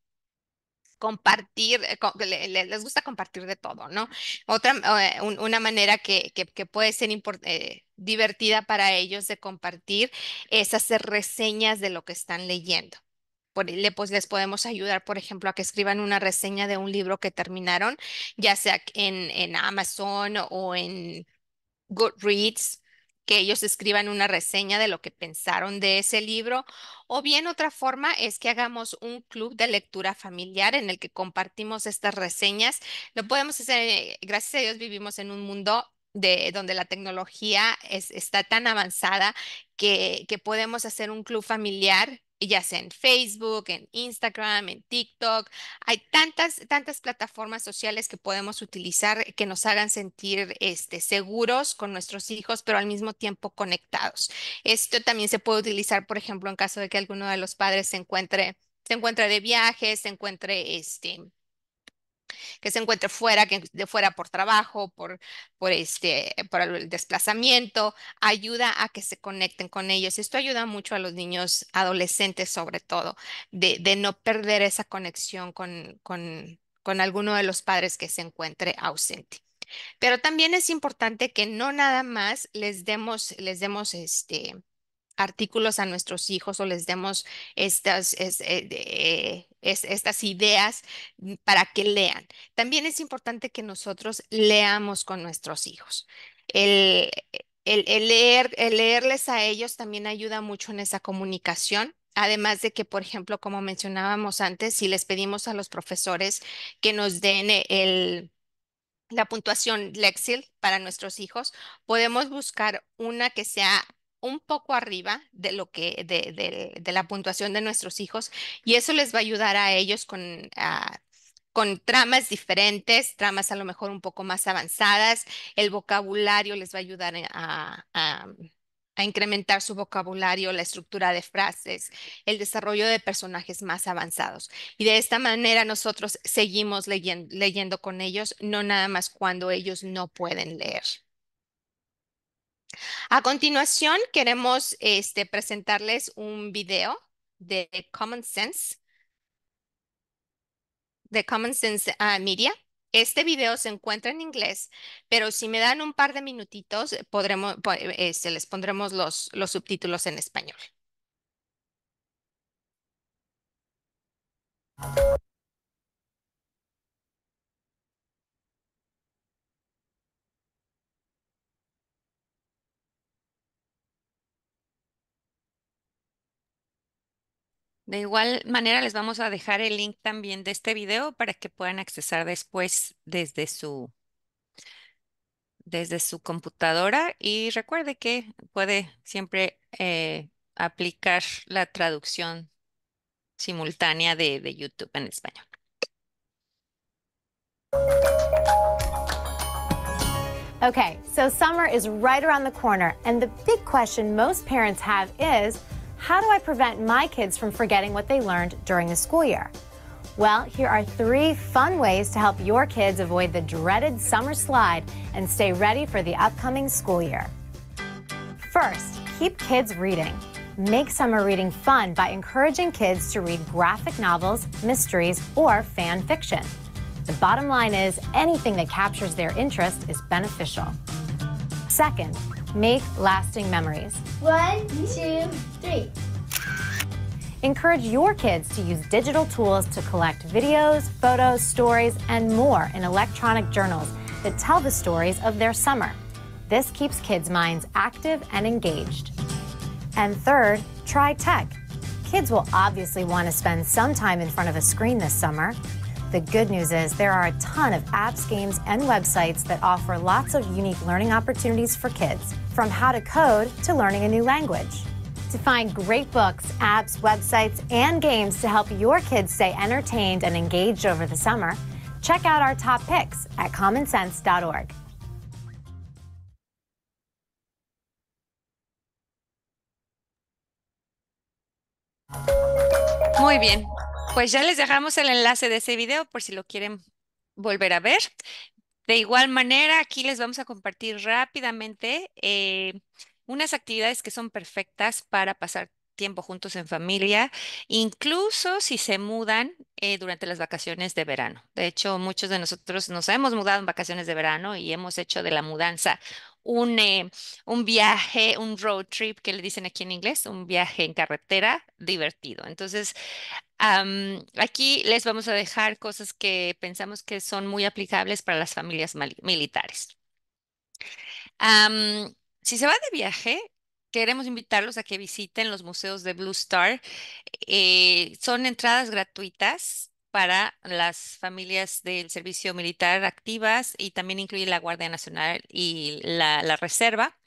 compartir, eh, les gusta compartir de todo, ¿no? Otra, eh, una manera que, que, puede ser eh, divertida para ellos de compartir es hacer reseñas de lo que están leyendo. pues, les podemos ayudar, por ejemplo, a que escriban una reseña de un libro que terminaron, ya sea en, en Amazon o en Goodreads que ellos escriban una reseña de lo que pensaron de ese libro, o bien otra forma es que hagamos un club de lectura familiar en el que compartimos estas reseñas. Lo podemos hacer, eh, gracias a Dios vivimos en un mundo de donde la tecnología es, está tan avanzada que, que podemos hacer un club familiar ya sea en Facebook, en Instagram, en TikTok. Hay tantas, tantas plataformas sociales que podemos utilizar eh, que nos hagan sentir este, seguros con nuestros hijos, pero al mismo tiempo conectados. Esto también se puede utilizar, por ejemplo, en caso de que alguno de los padres se encuentre, se encuentre de viaje, se encuentre este, que se encuentre fuera, que de fuera por trabajo, por, por, este, el desplazamiento, ayuda a que se conecten con ellos. Esto ayuda mucho a los niños adolescentes, sobre todo, de, no perder esa conexión con, alguno de los padres que se encuentre ausente. Pero también es importante que no nada más les demos, les demos este, artículos a nuestros hijos o les demos estas, eh, estas ideas mm, para que lean. También es importante que nosotros leamos con nuestros hijos. El, leer, leerles a ellos también ayuda mucho en esa comunicación. Además de que, por ejemplo, como mencionábamos antes, si les pedimos a los profesores que nos den eh, la puntuación Lexil para nuestros hijos, podemos buscar una que sea un poco arriba de lo que de, de, la puntuación de nuestros hijos y eso les va a ayudar a ellos con ah, con tramas diferentes, tramas a lo mejor un poco más avanzadas. El vocabulario les va a ayudar a, a, incrementar su vocabulario, la estructura de frases, el desarrollo de personajes más avanzados. Y de esta manera nosotros seguimos leyendo, leyendo con ellos, no nada más cuando ellos no pueden leer. A continuación, queremos este, presentarles un video de Common Sense, de Common Sense ah, Media. Este video se encuentra en inglés, pero si me dan un par de minutitos, podremos, este, les pondremos los subtítulos en español. De igual manera, les vamos a dejar el link también de este video para que puedan accesar después desde su, desde su computadora. Y recuerde que puede siempre eh, aplicar la traducción simultánea de, de YouTube en español. Okay, so summer is right around the corner, and the big question most parents have is how do I prevent my kids from forgetting what they learned during the school year? Well, here are three fun ways to help your kids avoid the dreaded summer slide and stay ready for the upcoming school year. First, keep kids reading. Make summer reading fun by encouraging kids to read graphic novels, mysteries, or fan fiction. The bottom line is anything that captures their interest is beneficial. Second, Make lasting memories. One, two, three. Encourage your kids to use digital tools to collect videos, photos, stories, and more in electronic journals that tell the stories of their summer. This keeps kids' minds active and engaged. And third, try tech. Kids will obviously want to spend some time in front of a screen this summer, the good news is there are a ton of apps, games, and websites that offer lots of unique learning opportunities for kids, from how to code to learning a new language. To find great books, apps, websites, and games to help your kids stay entertained and engaged over the summer, check out our top picks at commonsense.org. Muy bien, Pues ya les dejamos el enlace de ese video por si lo quieren volver a ver. De igual manera, aquí les vamos a compartir rápidamente eh, unas actividades que son perfectas para pasar tiempo juntos en familia, incluso si se mudan eh, durante las vacaciones de verano. De hecho, muchos de nosotros nos hemos mudado en vacaciones de verano y hemos hecho de la mudanza eh, un, viaje, un road trip que le dicen aquí en inglés, un viaje en carretera divertido. Entonces, aquí les vamos a dejar cosas que pensamos que son muy aplicables para las familias militares. si se va de viaje, queremos invitarlos a que visiten los museos de Blue Star. Eh, son entradas gratuitas para las familias del servicio militar activas y también incluye la Guardia Nacional y la, Reserva.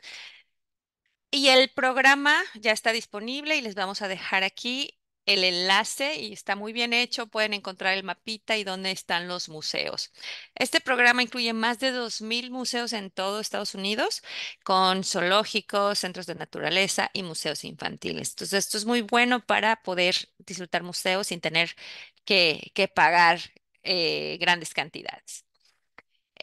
Y el programa ya está disponible y les vamos a dejar aquí el enlace y está muy bien hecho. Pueden encontrar el mapita y dónde están los museos. Este programa incluye más de 2.000 museos en todo Estados Unidos, con zoológicos, centros de naturaleza y museos infantiles. Entonces, esto es muy bueno para poder disfrutar museos sin tener que, pagar eh, grandes cantidades.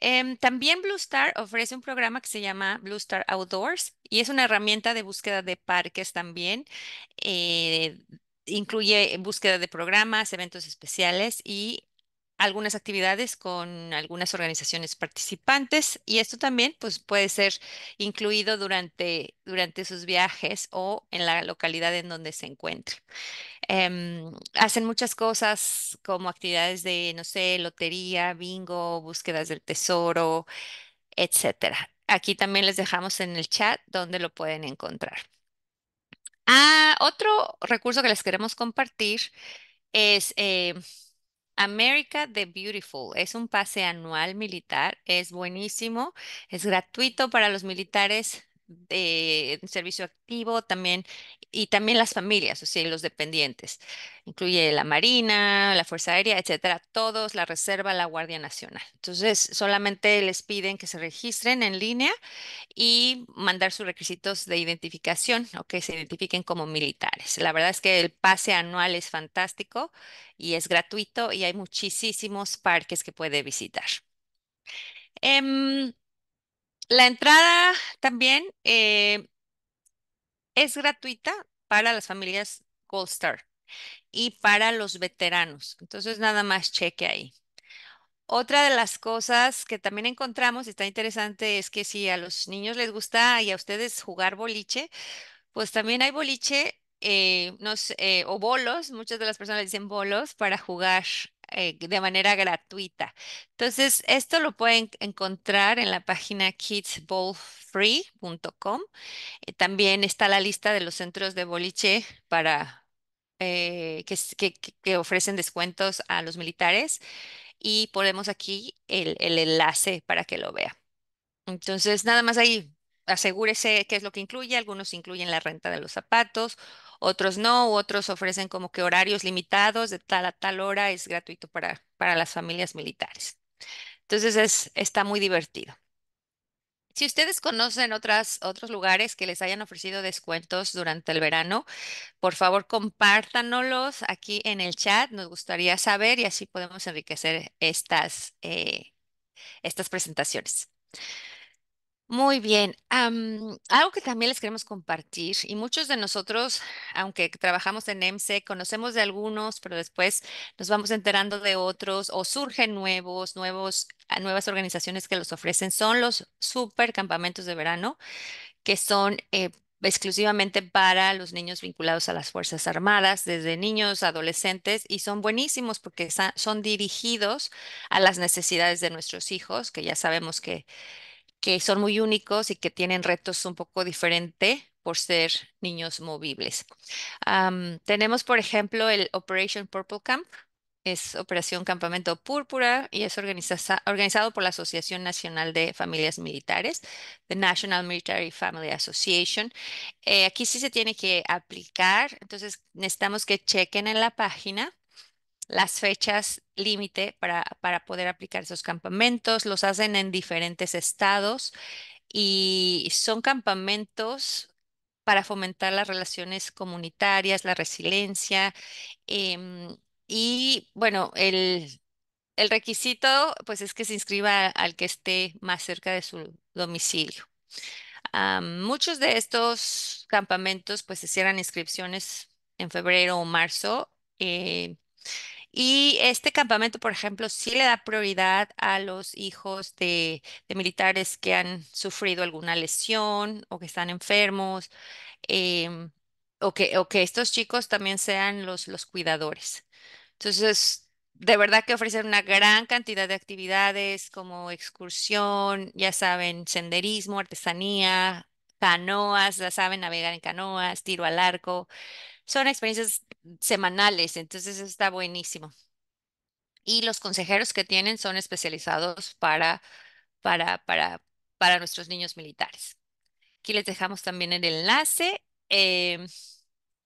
Em, también Blue Star ofrece un programa que se llama Blue Star Outdoors y es una herramienta de búsqueda de parques también. Eh, incluye búsqueda de programas, eventos especiales y algunas actividades con algunas organizaciones participantes y esto también pues, puede ser incluido durante, durante sus viajes o en la localidad en donde se encuentre. Em, hacen muchas cosas como actividades de, no sé, lotería, bingo, búsquedas del tesoro, etcétera. Aquí también les dejamos en el chat donde lo pueden encontrar. Ah, otro recurso que les queremos compartir es eh, America the Beautiful es un pase anual militar, es buenísimo, es gratuito para los militares de servicio activo también y también las familias, o sea, los dependientes. Incluye la Marina, la Fuerza Aérea, etcétera, todos, la Reserva, la Guardia Nacional. Entonces, solamente les piden que se registren en línea y mandar sus requisitos de identificación o que se identifiquen como militares. La verdad es que el pase anual es fantástico y es gratuito y hay muchísimos parques que puede visitar. Em, la entrada también eh, es gratuita para las familias Gold Star y para los veteranos. Entonces, nada más cheque ahí. Otra de las cosas que también encontramos, y está interesante, es que si a los niños les gusta y a ustedes jugar boliche, pues también hay boliche eh, eh, o bolos, muchas de las personas dicen bolos para jugar eh, de manera gratuita. Entonces, esto lo pueden encontrar en la página kidsbowlfree.com. Eh, también está la lista de los centros de boliche para eh, que, ofrecen descuentos a los militares y ponemos aquí el, el enlace para que lo vea. Entonces, nada más ahí asegúrese qué es lo que incluye. Algunos incluyen la renta de los zapatos, otros no, otros ofrecen como que horarios limitados, de tal a tal hora es gratuito para, para las familias militares. Entonces es, está muy divertido. Si ustedes conocen otras, otros lugares que les hayan ofrecido descuentos durante el verano, por favor compártanlos aquí en el chat. Nos gustaría saber y así podemos enriquecer estas, eh, estas presentaciones. Muy bien. algo que también les queremos compartir, y muchos de nosotros, aunque trabajamos en EMSE, conocemos de algunos, pero después nos vamos enterando de otros o surgen nuevos, nuevos, ah, nuevas organizaciones que los ofrecen, son los super campamentos de verano, que son eh, exclusivamente para los niños vinculados a las Fuerzas Armadas, desde niños, adolescentes, y son buenísimos porque son dirigidos a las necesidades de nuestros hijos, que ya sabemos que que son muy únicos y que tienen retos un poco diferente por ser niños movibles. tenemos, por ejemplo, el Operation Purple Camp, es Operación Campamento Púrpura y es organizado por la Asociación Nacional de Familias Militares, the National Military Family Association. Eh, aquí sí se tiene que aplicar, entonces necesitamos que chequen en la página las fechas límite para, poder aplicar esos campamentos, los hacen en diferentes estados y son campamentos para fomentar las relaciones comunitarias, la resiliencia. Em, y bueno, el, requisito pues es que se inscriba al que esté más cerca de su domicilio. Ah, muchos de estos campamentos pues se cierran inscripciones en febrero o marzo. Eh, y este campamento, por ejemplo, sí le da prioridad a los hijos de, militares que han sufrido alguna lesión o que están enfermos, em, o, que, estos chicos también sean los, los cuidadores. Entonces, de verdad que ofrecen una gran cantidad de actividades como excursión, ya saben, senderismo, artesanía, canoas, ya saben, navegar en canoas, tiro al arco, son experiencias semanales, entonces está buenísimo. Y los consejeros que tienen son especializados para, para, para, para nuestros niños militares. Aquí les dejamos también el enlace. Eh,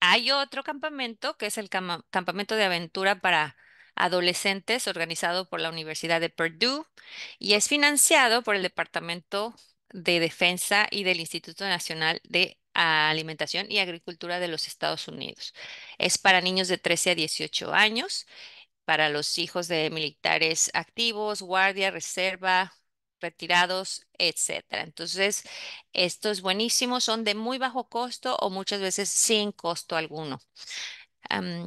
hay otro campamento que es el campamento de aventura para adolescentes organizado por la Universidad de Purdue y es financiado por el Departamento de Defensa y del Instituto Nacional de Alimentación y Agricultura de los Estados Unidos. Es para niños de 13 a 18 años, para los hijos de militares activos, guardia, reserva, retirados, etcétera. Entonces, estos buenísimos son de muy bajo costo o muchas veces sin costo alguno.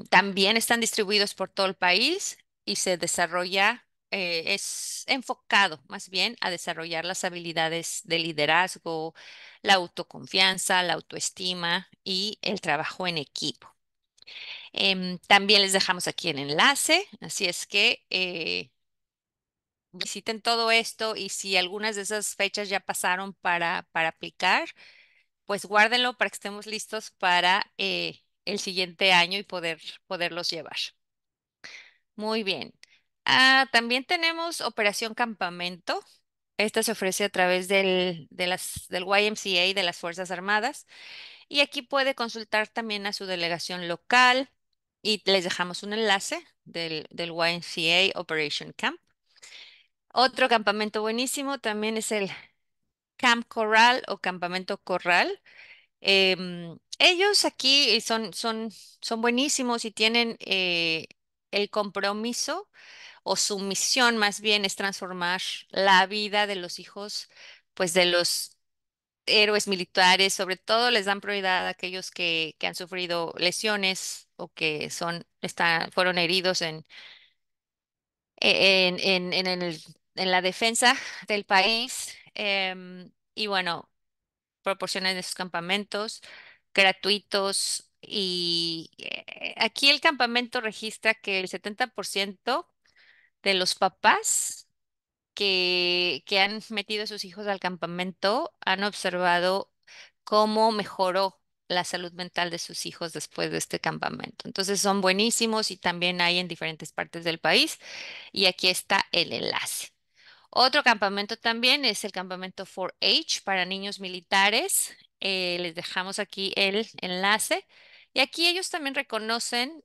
también están distribuidos por todo el país y se desarrolla eh, es enfocado más bien a desarrollar las habilidades de liderazgo, la autoconfianza, la autoestima y el trabajo en equipo. Em, también les dejamos aquí el enlace, así es que eh, visiten todo esto y si algunas de esas fechas ya pasaron para, aplicar, pues guárdenlo para que estemos listos para eh, el siguiente año y poder, poderlos llevar. Muy bien. Ah, también tenemos Operación Campamento. Esta se ofrece a través del, de del YMCA de las Fuerzas Armadas. Y aquí puede consultar también a su delegación local y les dejamos un enlace del, del YMCA Operation Camp. Otro campamento buenísimo también es el Camp Corral o Campamento Corral. Em, ellos aquí son, son, son buenísimos y tienen eh, el compromiso o su misión más bien es transformar la vida de los hijos, pues de los héroes militares, sobre todo les dan prioridad a aquellos que, que han sufrido lesiones o que son, están, fueron heridos en, en, en, el, en la defensa del país. Em, y bueno, proporcionan esos campamentos gratuitos. Y eh, aquí el campamento registra que el 70% de los papás que, han metido a sus hijos al campamento han observado cómo mejoró la salud mental de sus hijos después de este campamento. Entonces son buenísimos y también hay en diferentes partes del país. Y aquí está el enlace. Otro campamento también es el campamento 4H para niños militares. Eh, les dejamos aquí el enlace. Y aquí ellos también reconocen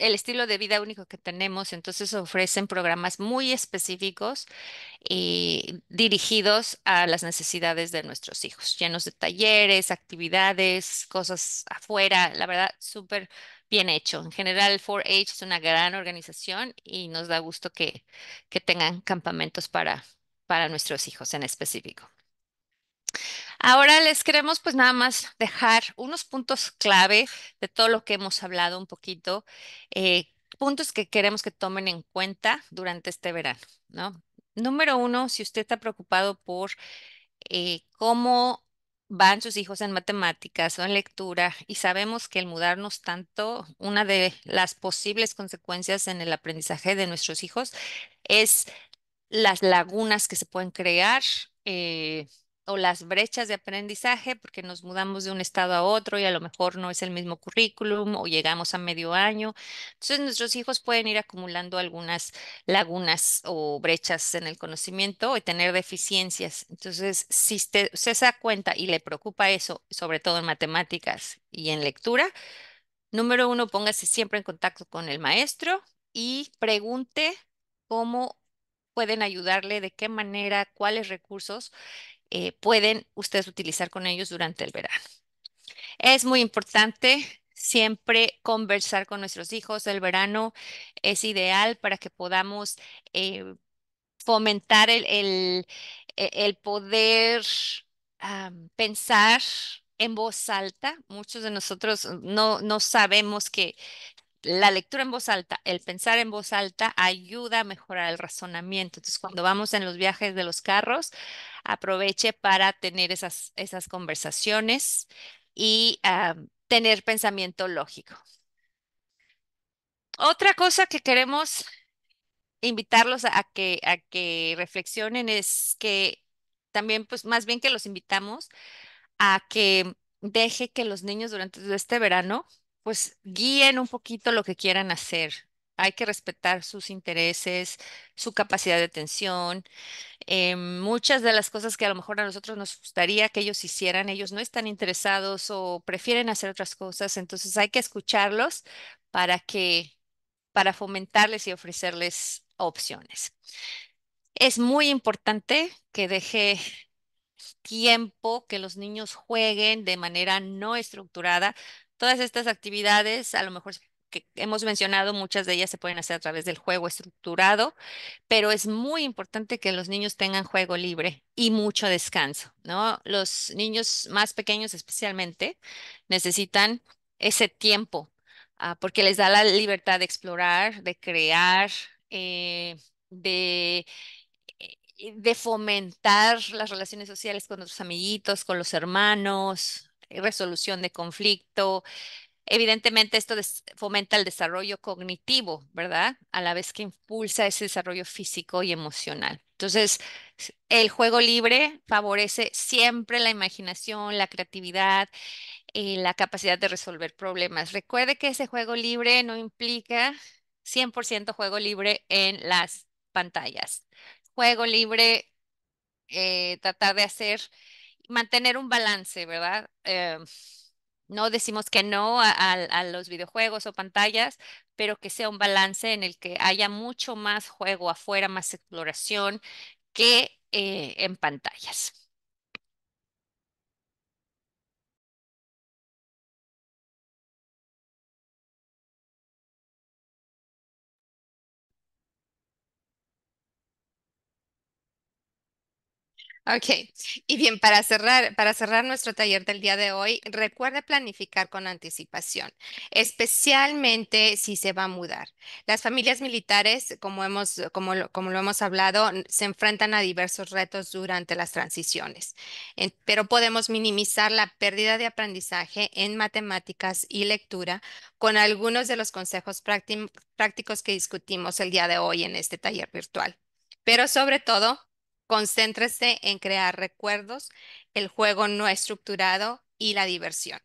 el estilo de vida único que tenemos, entonces ofrecen programas muy específicos y eh, dirigidos a las necesidades de nuestros hijos, llenos de talleres, actividades, cosas afuera, la verdad, súper bien hecho. En general, 4H es una gran organización y nos da gusto que, que tengan campamentos para, para nuestros hijos en específico. Ahora les queremos pues nada más dejar unos puntos clave de todo lo que hemos hablado un poquito, eh, puntos que queremos que tomen en cuenta durante este verano, ¿no? Número uno, si usted está preocupado por eh, cómo van sus hijos en matemáticas o en lectura y sabemos que el mudarnos tanto, una de las posibles consecuencias en el aprendizaje de nuestros hijos es las lagunas que se pueden crear eh, o las brechas de aprendizaje porque nos mudamos de un estado a otro y a lo mejor no es el mismo currículum o llegamos a medio año. Entonces nuestros hijos pueden ir acumulando algunas lagunas o brechas en el conocimiento y tener deficiencias. Entonces, si usted, se da cuenta y le preocupa eso, sobre todo en matemáticas y en lectura, número uno, póngase siempre en contacto con el maestro y pregunte cómo pueden ayudarle, de qué manera, cuáles recursos eh, pueden ustedes utilizar con ellos durante el verano. Es muy importante siempre conversar con nuestros hijos. El verano es ideal para que podamos eh, fomentar el, e, poder pensar en voz alta. Muchos de nosotros no, no sabemos que, la lectura en voz alta, el pensar en voz alta ayuda a mejorar el razonamiento. Entonces, cuando vamos en los viajes de los carros, aproveche para tener esas, esas conversaciones y ah, tener pensamiento lógico. Otra cosa que queremos invitarlos a que, a que reflexionen es que también, pues más bien que los invitamos a que deje que los niños durante este verano pues guíen un poquito lo que quieran hacer. Hay que respetar sus intereses, su capacidad de atención. Eh, muchas de las cosas que a lo mejor a nosotros nos gustaría que ellos hicieran, ellos no están interesados o prefieren hacer otras cosas. Entonces hay que escucharlos para que, para fomentarles y ofrecerles opciones. Es muy importante que deje tiempo que los niños jueguen de manera no estructurada todas estas actividades, a lo mejor que hemos mencionado, muchas de ellas se pueden hacer a través del juego estructurado, pero es muy importante que los niños tengan juego libre y mucho descanso, ¿no? Los niños más pequeños especialmente necesitan ese tiempo ah, porque les da la libertad de explorar, de crear, eh, de eh, de fomentar las relaciones sociales con nuestros amiguitos, con los hermanos, resolución de conflicto. Evidentemente, esto fomenta el desarrollo cognitivo, ¿verdad? A la vez que impulsa ese desarrollo físico y emocional. Entonces, el juego libre favorece siempre la imaginación, la creatividad, y eh, la capacidad de resolver problemas. Recuerde que ese juego libre no implica 100% juego libre en las pantallas. Juego libre, eh, tratar de hacer mantener un balance, ¿verdad? Eh, no decimos que no a, los videojuegos o pantallas, pero que sea un balance en el que haya mucho más juego afuera, más exploración que eh, en pantallas. Ok, y bien, para cerrar, para cerrar nuestro taller del día de hoy, recuerde planificar con anticipación, especialmente si se va a mudar. Las familias militares, como, hemos, como, lo, hemos hablado, se enfrentan a diversos retos durante las transiciones, pero podemos minimizar la pérdida de aprendizaje en matemáticas y lectura con algunos de los consejos prácticos que discutimos el día de hoy en este taller virtual. Pero sobre todo, Concéntrese en crear recuerdos, el juego no estructurado y la diversión.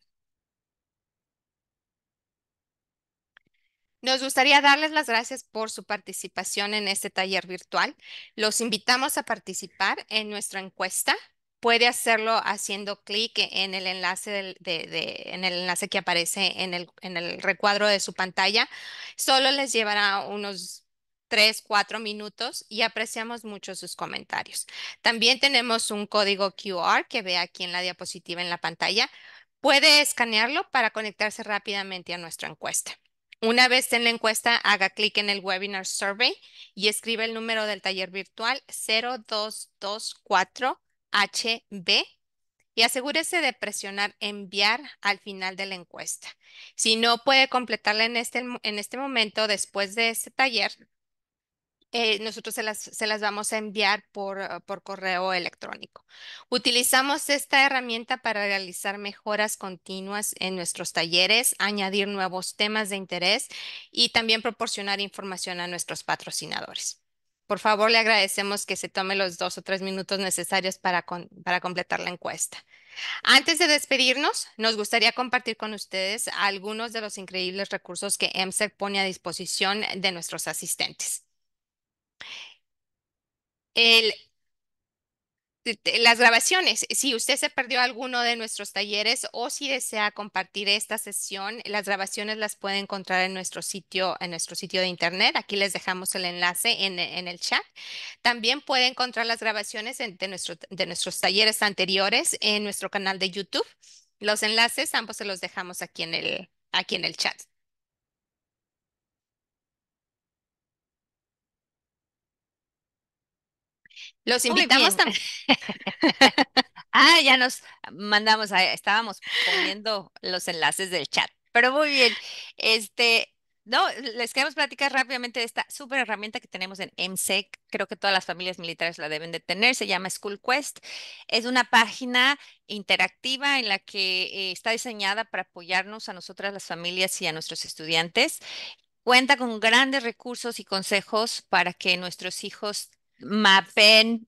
Nos gustaría darles las gracias por su participación en este taller virtual. Los invitamos a participar en nuestra encuesta. Puede hacerlo haciendo clic en el enlace en el enlace que aparece en el, en el recuadro de su pantalla. Solo les llevará unos 3, 4 minutos y apreciamos mucho sus comentarios. También tenemos un código QR que ve aquí en la diapositiva en la pantalla. Puede escanearlo para conectarse rápidamente a nuestra encuesta. Una vez en la encuesta, haga clic en el Webinar Survey y escribe el número del taller virtual 0224HB y asegúrese de presionar enviar al final de la encuesta. Si no puede completarla en este, en este momento, después de este taller, eh, nosotros se las, vamos a enviar ah, por, correo electrónico. Utilizamos esta herramienta para realizar mejoras continuas en nuestros talleres, añadir nuevos temas de interés y también proporcionar información a nuestros patrocinadores. Por favor, le agradecemos que se tome los dos o tres minutos necesarios para, para completar la encuesta. Antes de despedirnos, nos gustaría compartir con ustedes algunos de los increíbles recursos que EMSEC pone a disposición de nuestros asistentes las grabaciones, si usted se perdió alguno de nuestros talleres o si desea compartir esta sesión, las grabaciones las puede encontrar en nuestro sitio, en nuestro sitio de internet. Aquí les dejamos el enlace en, el chat. También puede encontrar las grabaciones de, de nuestros talleres anteriores en nuestro canal de YouTube. Los enlaces, ambos se los dejamos aquí en el, aquí en el chat. Los invitamos también. ah, ya nos mandamos, estábamos poniendo los enlaces del chat. Pero muy bien. Este, no, les queremos platicar rápidamente esta súper herramienta que tenemos en MSEC. Creo que todas las familias militares la deben de tener. Se llama School Quest. Es una página interactiva en la que eh, está diseñada para apoyarnos a nosotras las familias y a nuestros estudiantes. Cuenta con grandes recursos y consejos para que nuestros hijos mapen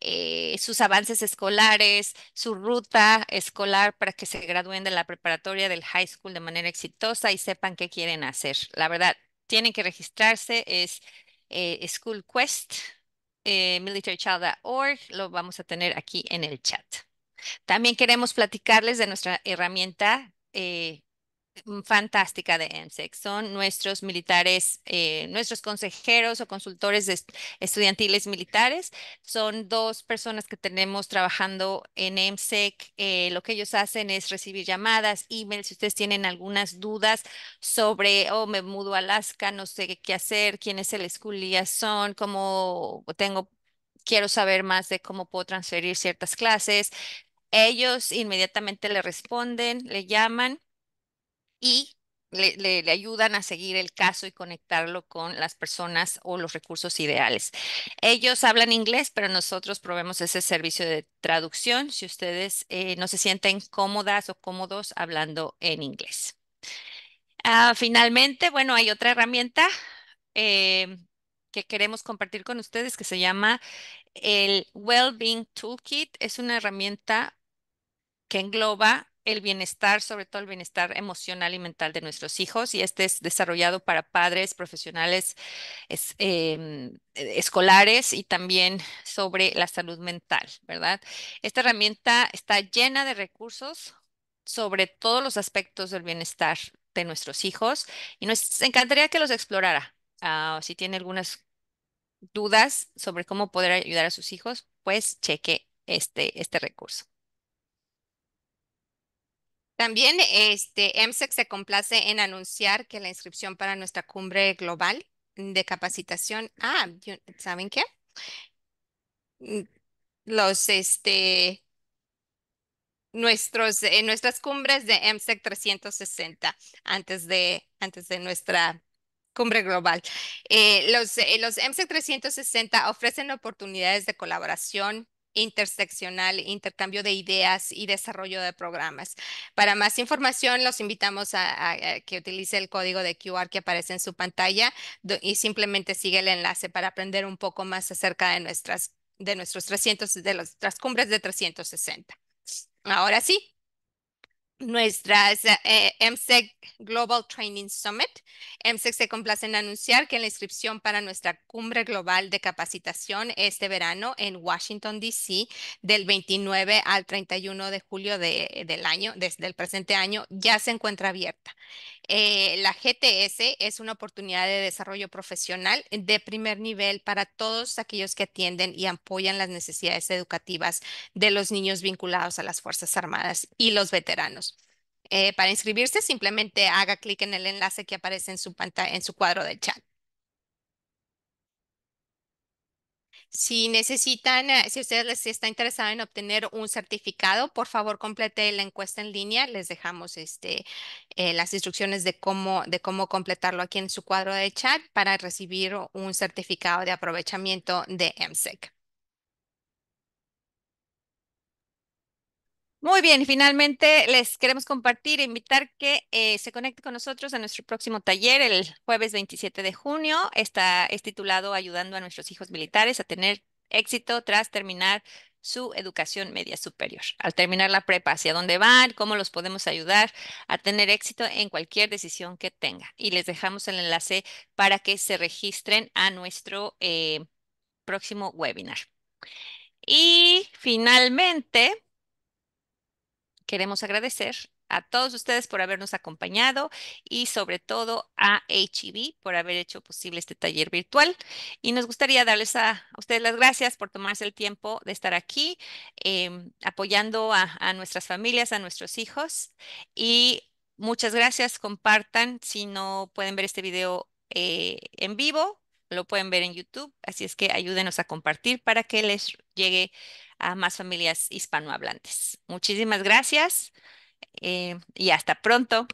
eh, sus avances escolares, su ruta escolar para que se gradúen de la preparatoria, del high school de manera exitosa y sepan qué quieren hacer. La verdad, tienen que registrarse, es eh, eh lo vamos a tener aquí en el chat. También queremos platicarles de nuestra herramienta eh, Mm, fantástica de EMSEC. Son nuestros militares, eh, nuestros consejeros o consultores estudiantiles militares. Son dos personas que tenemos trabajando en EMSEC. Eh, lo que ellos hacen es recibir llamadas, emails. Si ustedes tienen algunas dudas sobre, oh, me mudo a Alaska, no sé qué hacer, quién es el school son cómo tengo... Quiero saber más de cómo puedo transferir ciertas clases. Ellos inmediatamente le responden, le llaman y le, ayudan a seguir el caso y conectarlo con las personas o los recursos ideales. Ellos hablan inglés, pero nosotros proveemos ese servicio de traducción si ustedes eh, no se sienten cómodas o cómodos hablando en inglés. Ah, finalmente, bueno, hay otra herramienta eh, que queremos compartir con ustedes que se llama el Wellbeing Toolkit. Es una herramienta que engloba el bienestar, sobre todo el bienestar emocional y mental de nuestros hijos. Y este es desarrollado para padres, profesionales, em, e, escolares y también sobre la salud mental, ¿verdad? Esta herramienta está llena de recursos sobre todos los aspectos del bienestar de nuestros hijos y nos encantaría que los explorara. Ah, si tiene algunas dudas sobre cómo poder ayudar a sus hijos, pues cheque este, este recurso. También este, MSEC se complace en anunciar que la inscripción para nuestra cumbre global de capacitación, ah, ¿saben qué? Mm, los, este, nuestros, en eh, nuestras cumbres de MSEC e 360 antes de, antes de nuestra cumbre global. Eh, los, eh, los MSEC e 360 ofrecen oportunidades de colaboración, interseccional, intercambio de ideas y desarrollo de programas. Para más información, los invitamos a, que utilice el código de QR que aparece en su pantalla y simplemente sigue el enlace para aprender un poco más acerca de nuestras de nuestros 300 de cumbres de 360. Ahora sí, nuestras eh, MSEC Global Training Summit. MSEC se complace en anunciar que la inscripción para nuestra cumbre global de capacitación este verano en Washington, D.C., del 29 al 31 de julio de, del año, desde el presente año, ya se encuentra abierta. Eh, la GTS es una oportunidad de desarrollo profesional de primer nivel para todos aquellos que atienden y apoyan las necesidades educativas de los niños vinculados a las Fuerzas Armadas y los veteranos. Eh, para inscribirse, simplemente haga clic en el enlace que aparece en su, en su cuadro de chat. Si necesitan, eh, si ustedes les está interesado en obtener un certificado, por favor complete la encuesta en línea. Les dejamos este, eh, las instrucciones de cómo, de cómo completarlo aquí en su cuadro de chat para recibir un certificado de aprovechamiento de MSEC. Muy bien, finalmente les queremos compartir e invitar que eh, se conecte con nosotros a nuestro próximo taller el jueves 27 de junio. Está, es titulado Ayudando a nuestros hijos militares a tener éxito tras terminar su educación media superior. Al terminar la prepa, hacia dónde van, cómo los podemos ayudar a tener éxito en cualquier decisión que tenga. Y les dejamos el enlace para que se registren a nuestro eh, próximo webinar. Y finalmente, Queremos agradecer a todos ustedes por habernos acompañado y sobre todo a HIV e por haber hecho posible este taller virtual. Y nos gustaría darles a, ustedes las gracias por tomarse el tiempo de estar aquí em, apoyando a, nuestras familias, a nuestros hijos. Y muchas gracias. Compartan si no pueden ver este video eh, en vivo lo pueden ver en YouTube, así es que ayúdenos a compartir para que les llegue a más familias hispanohablantes. Muchísimas gracias eh, y hasta pronto.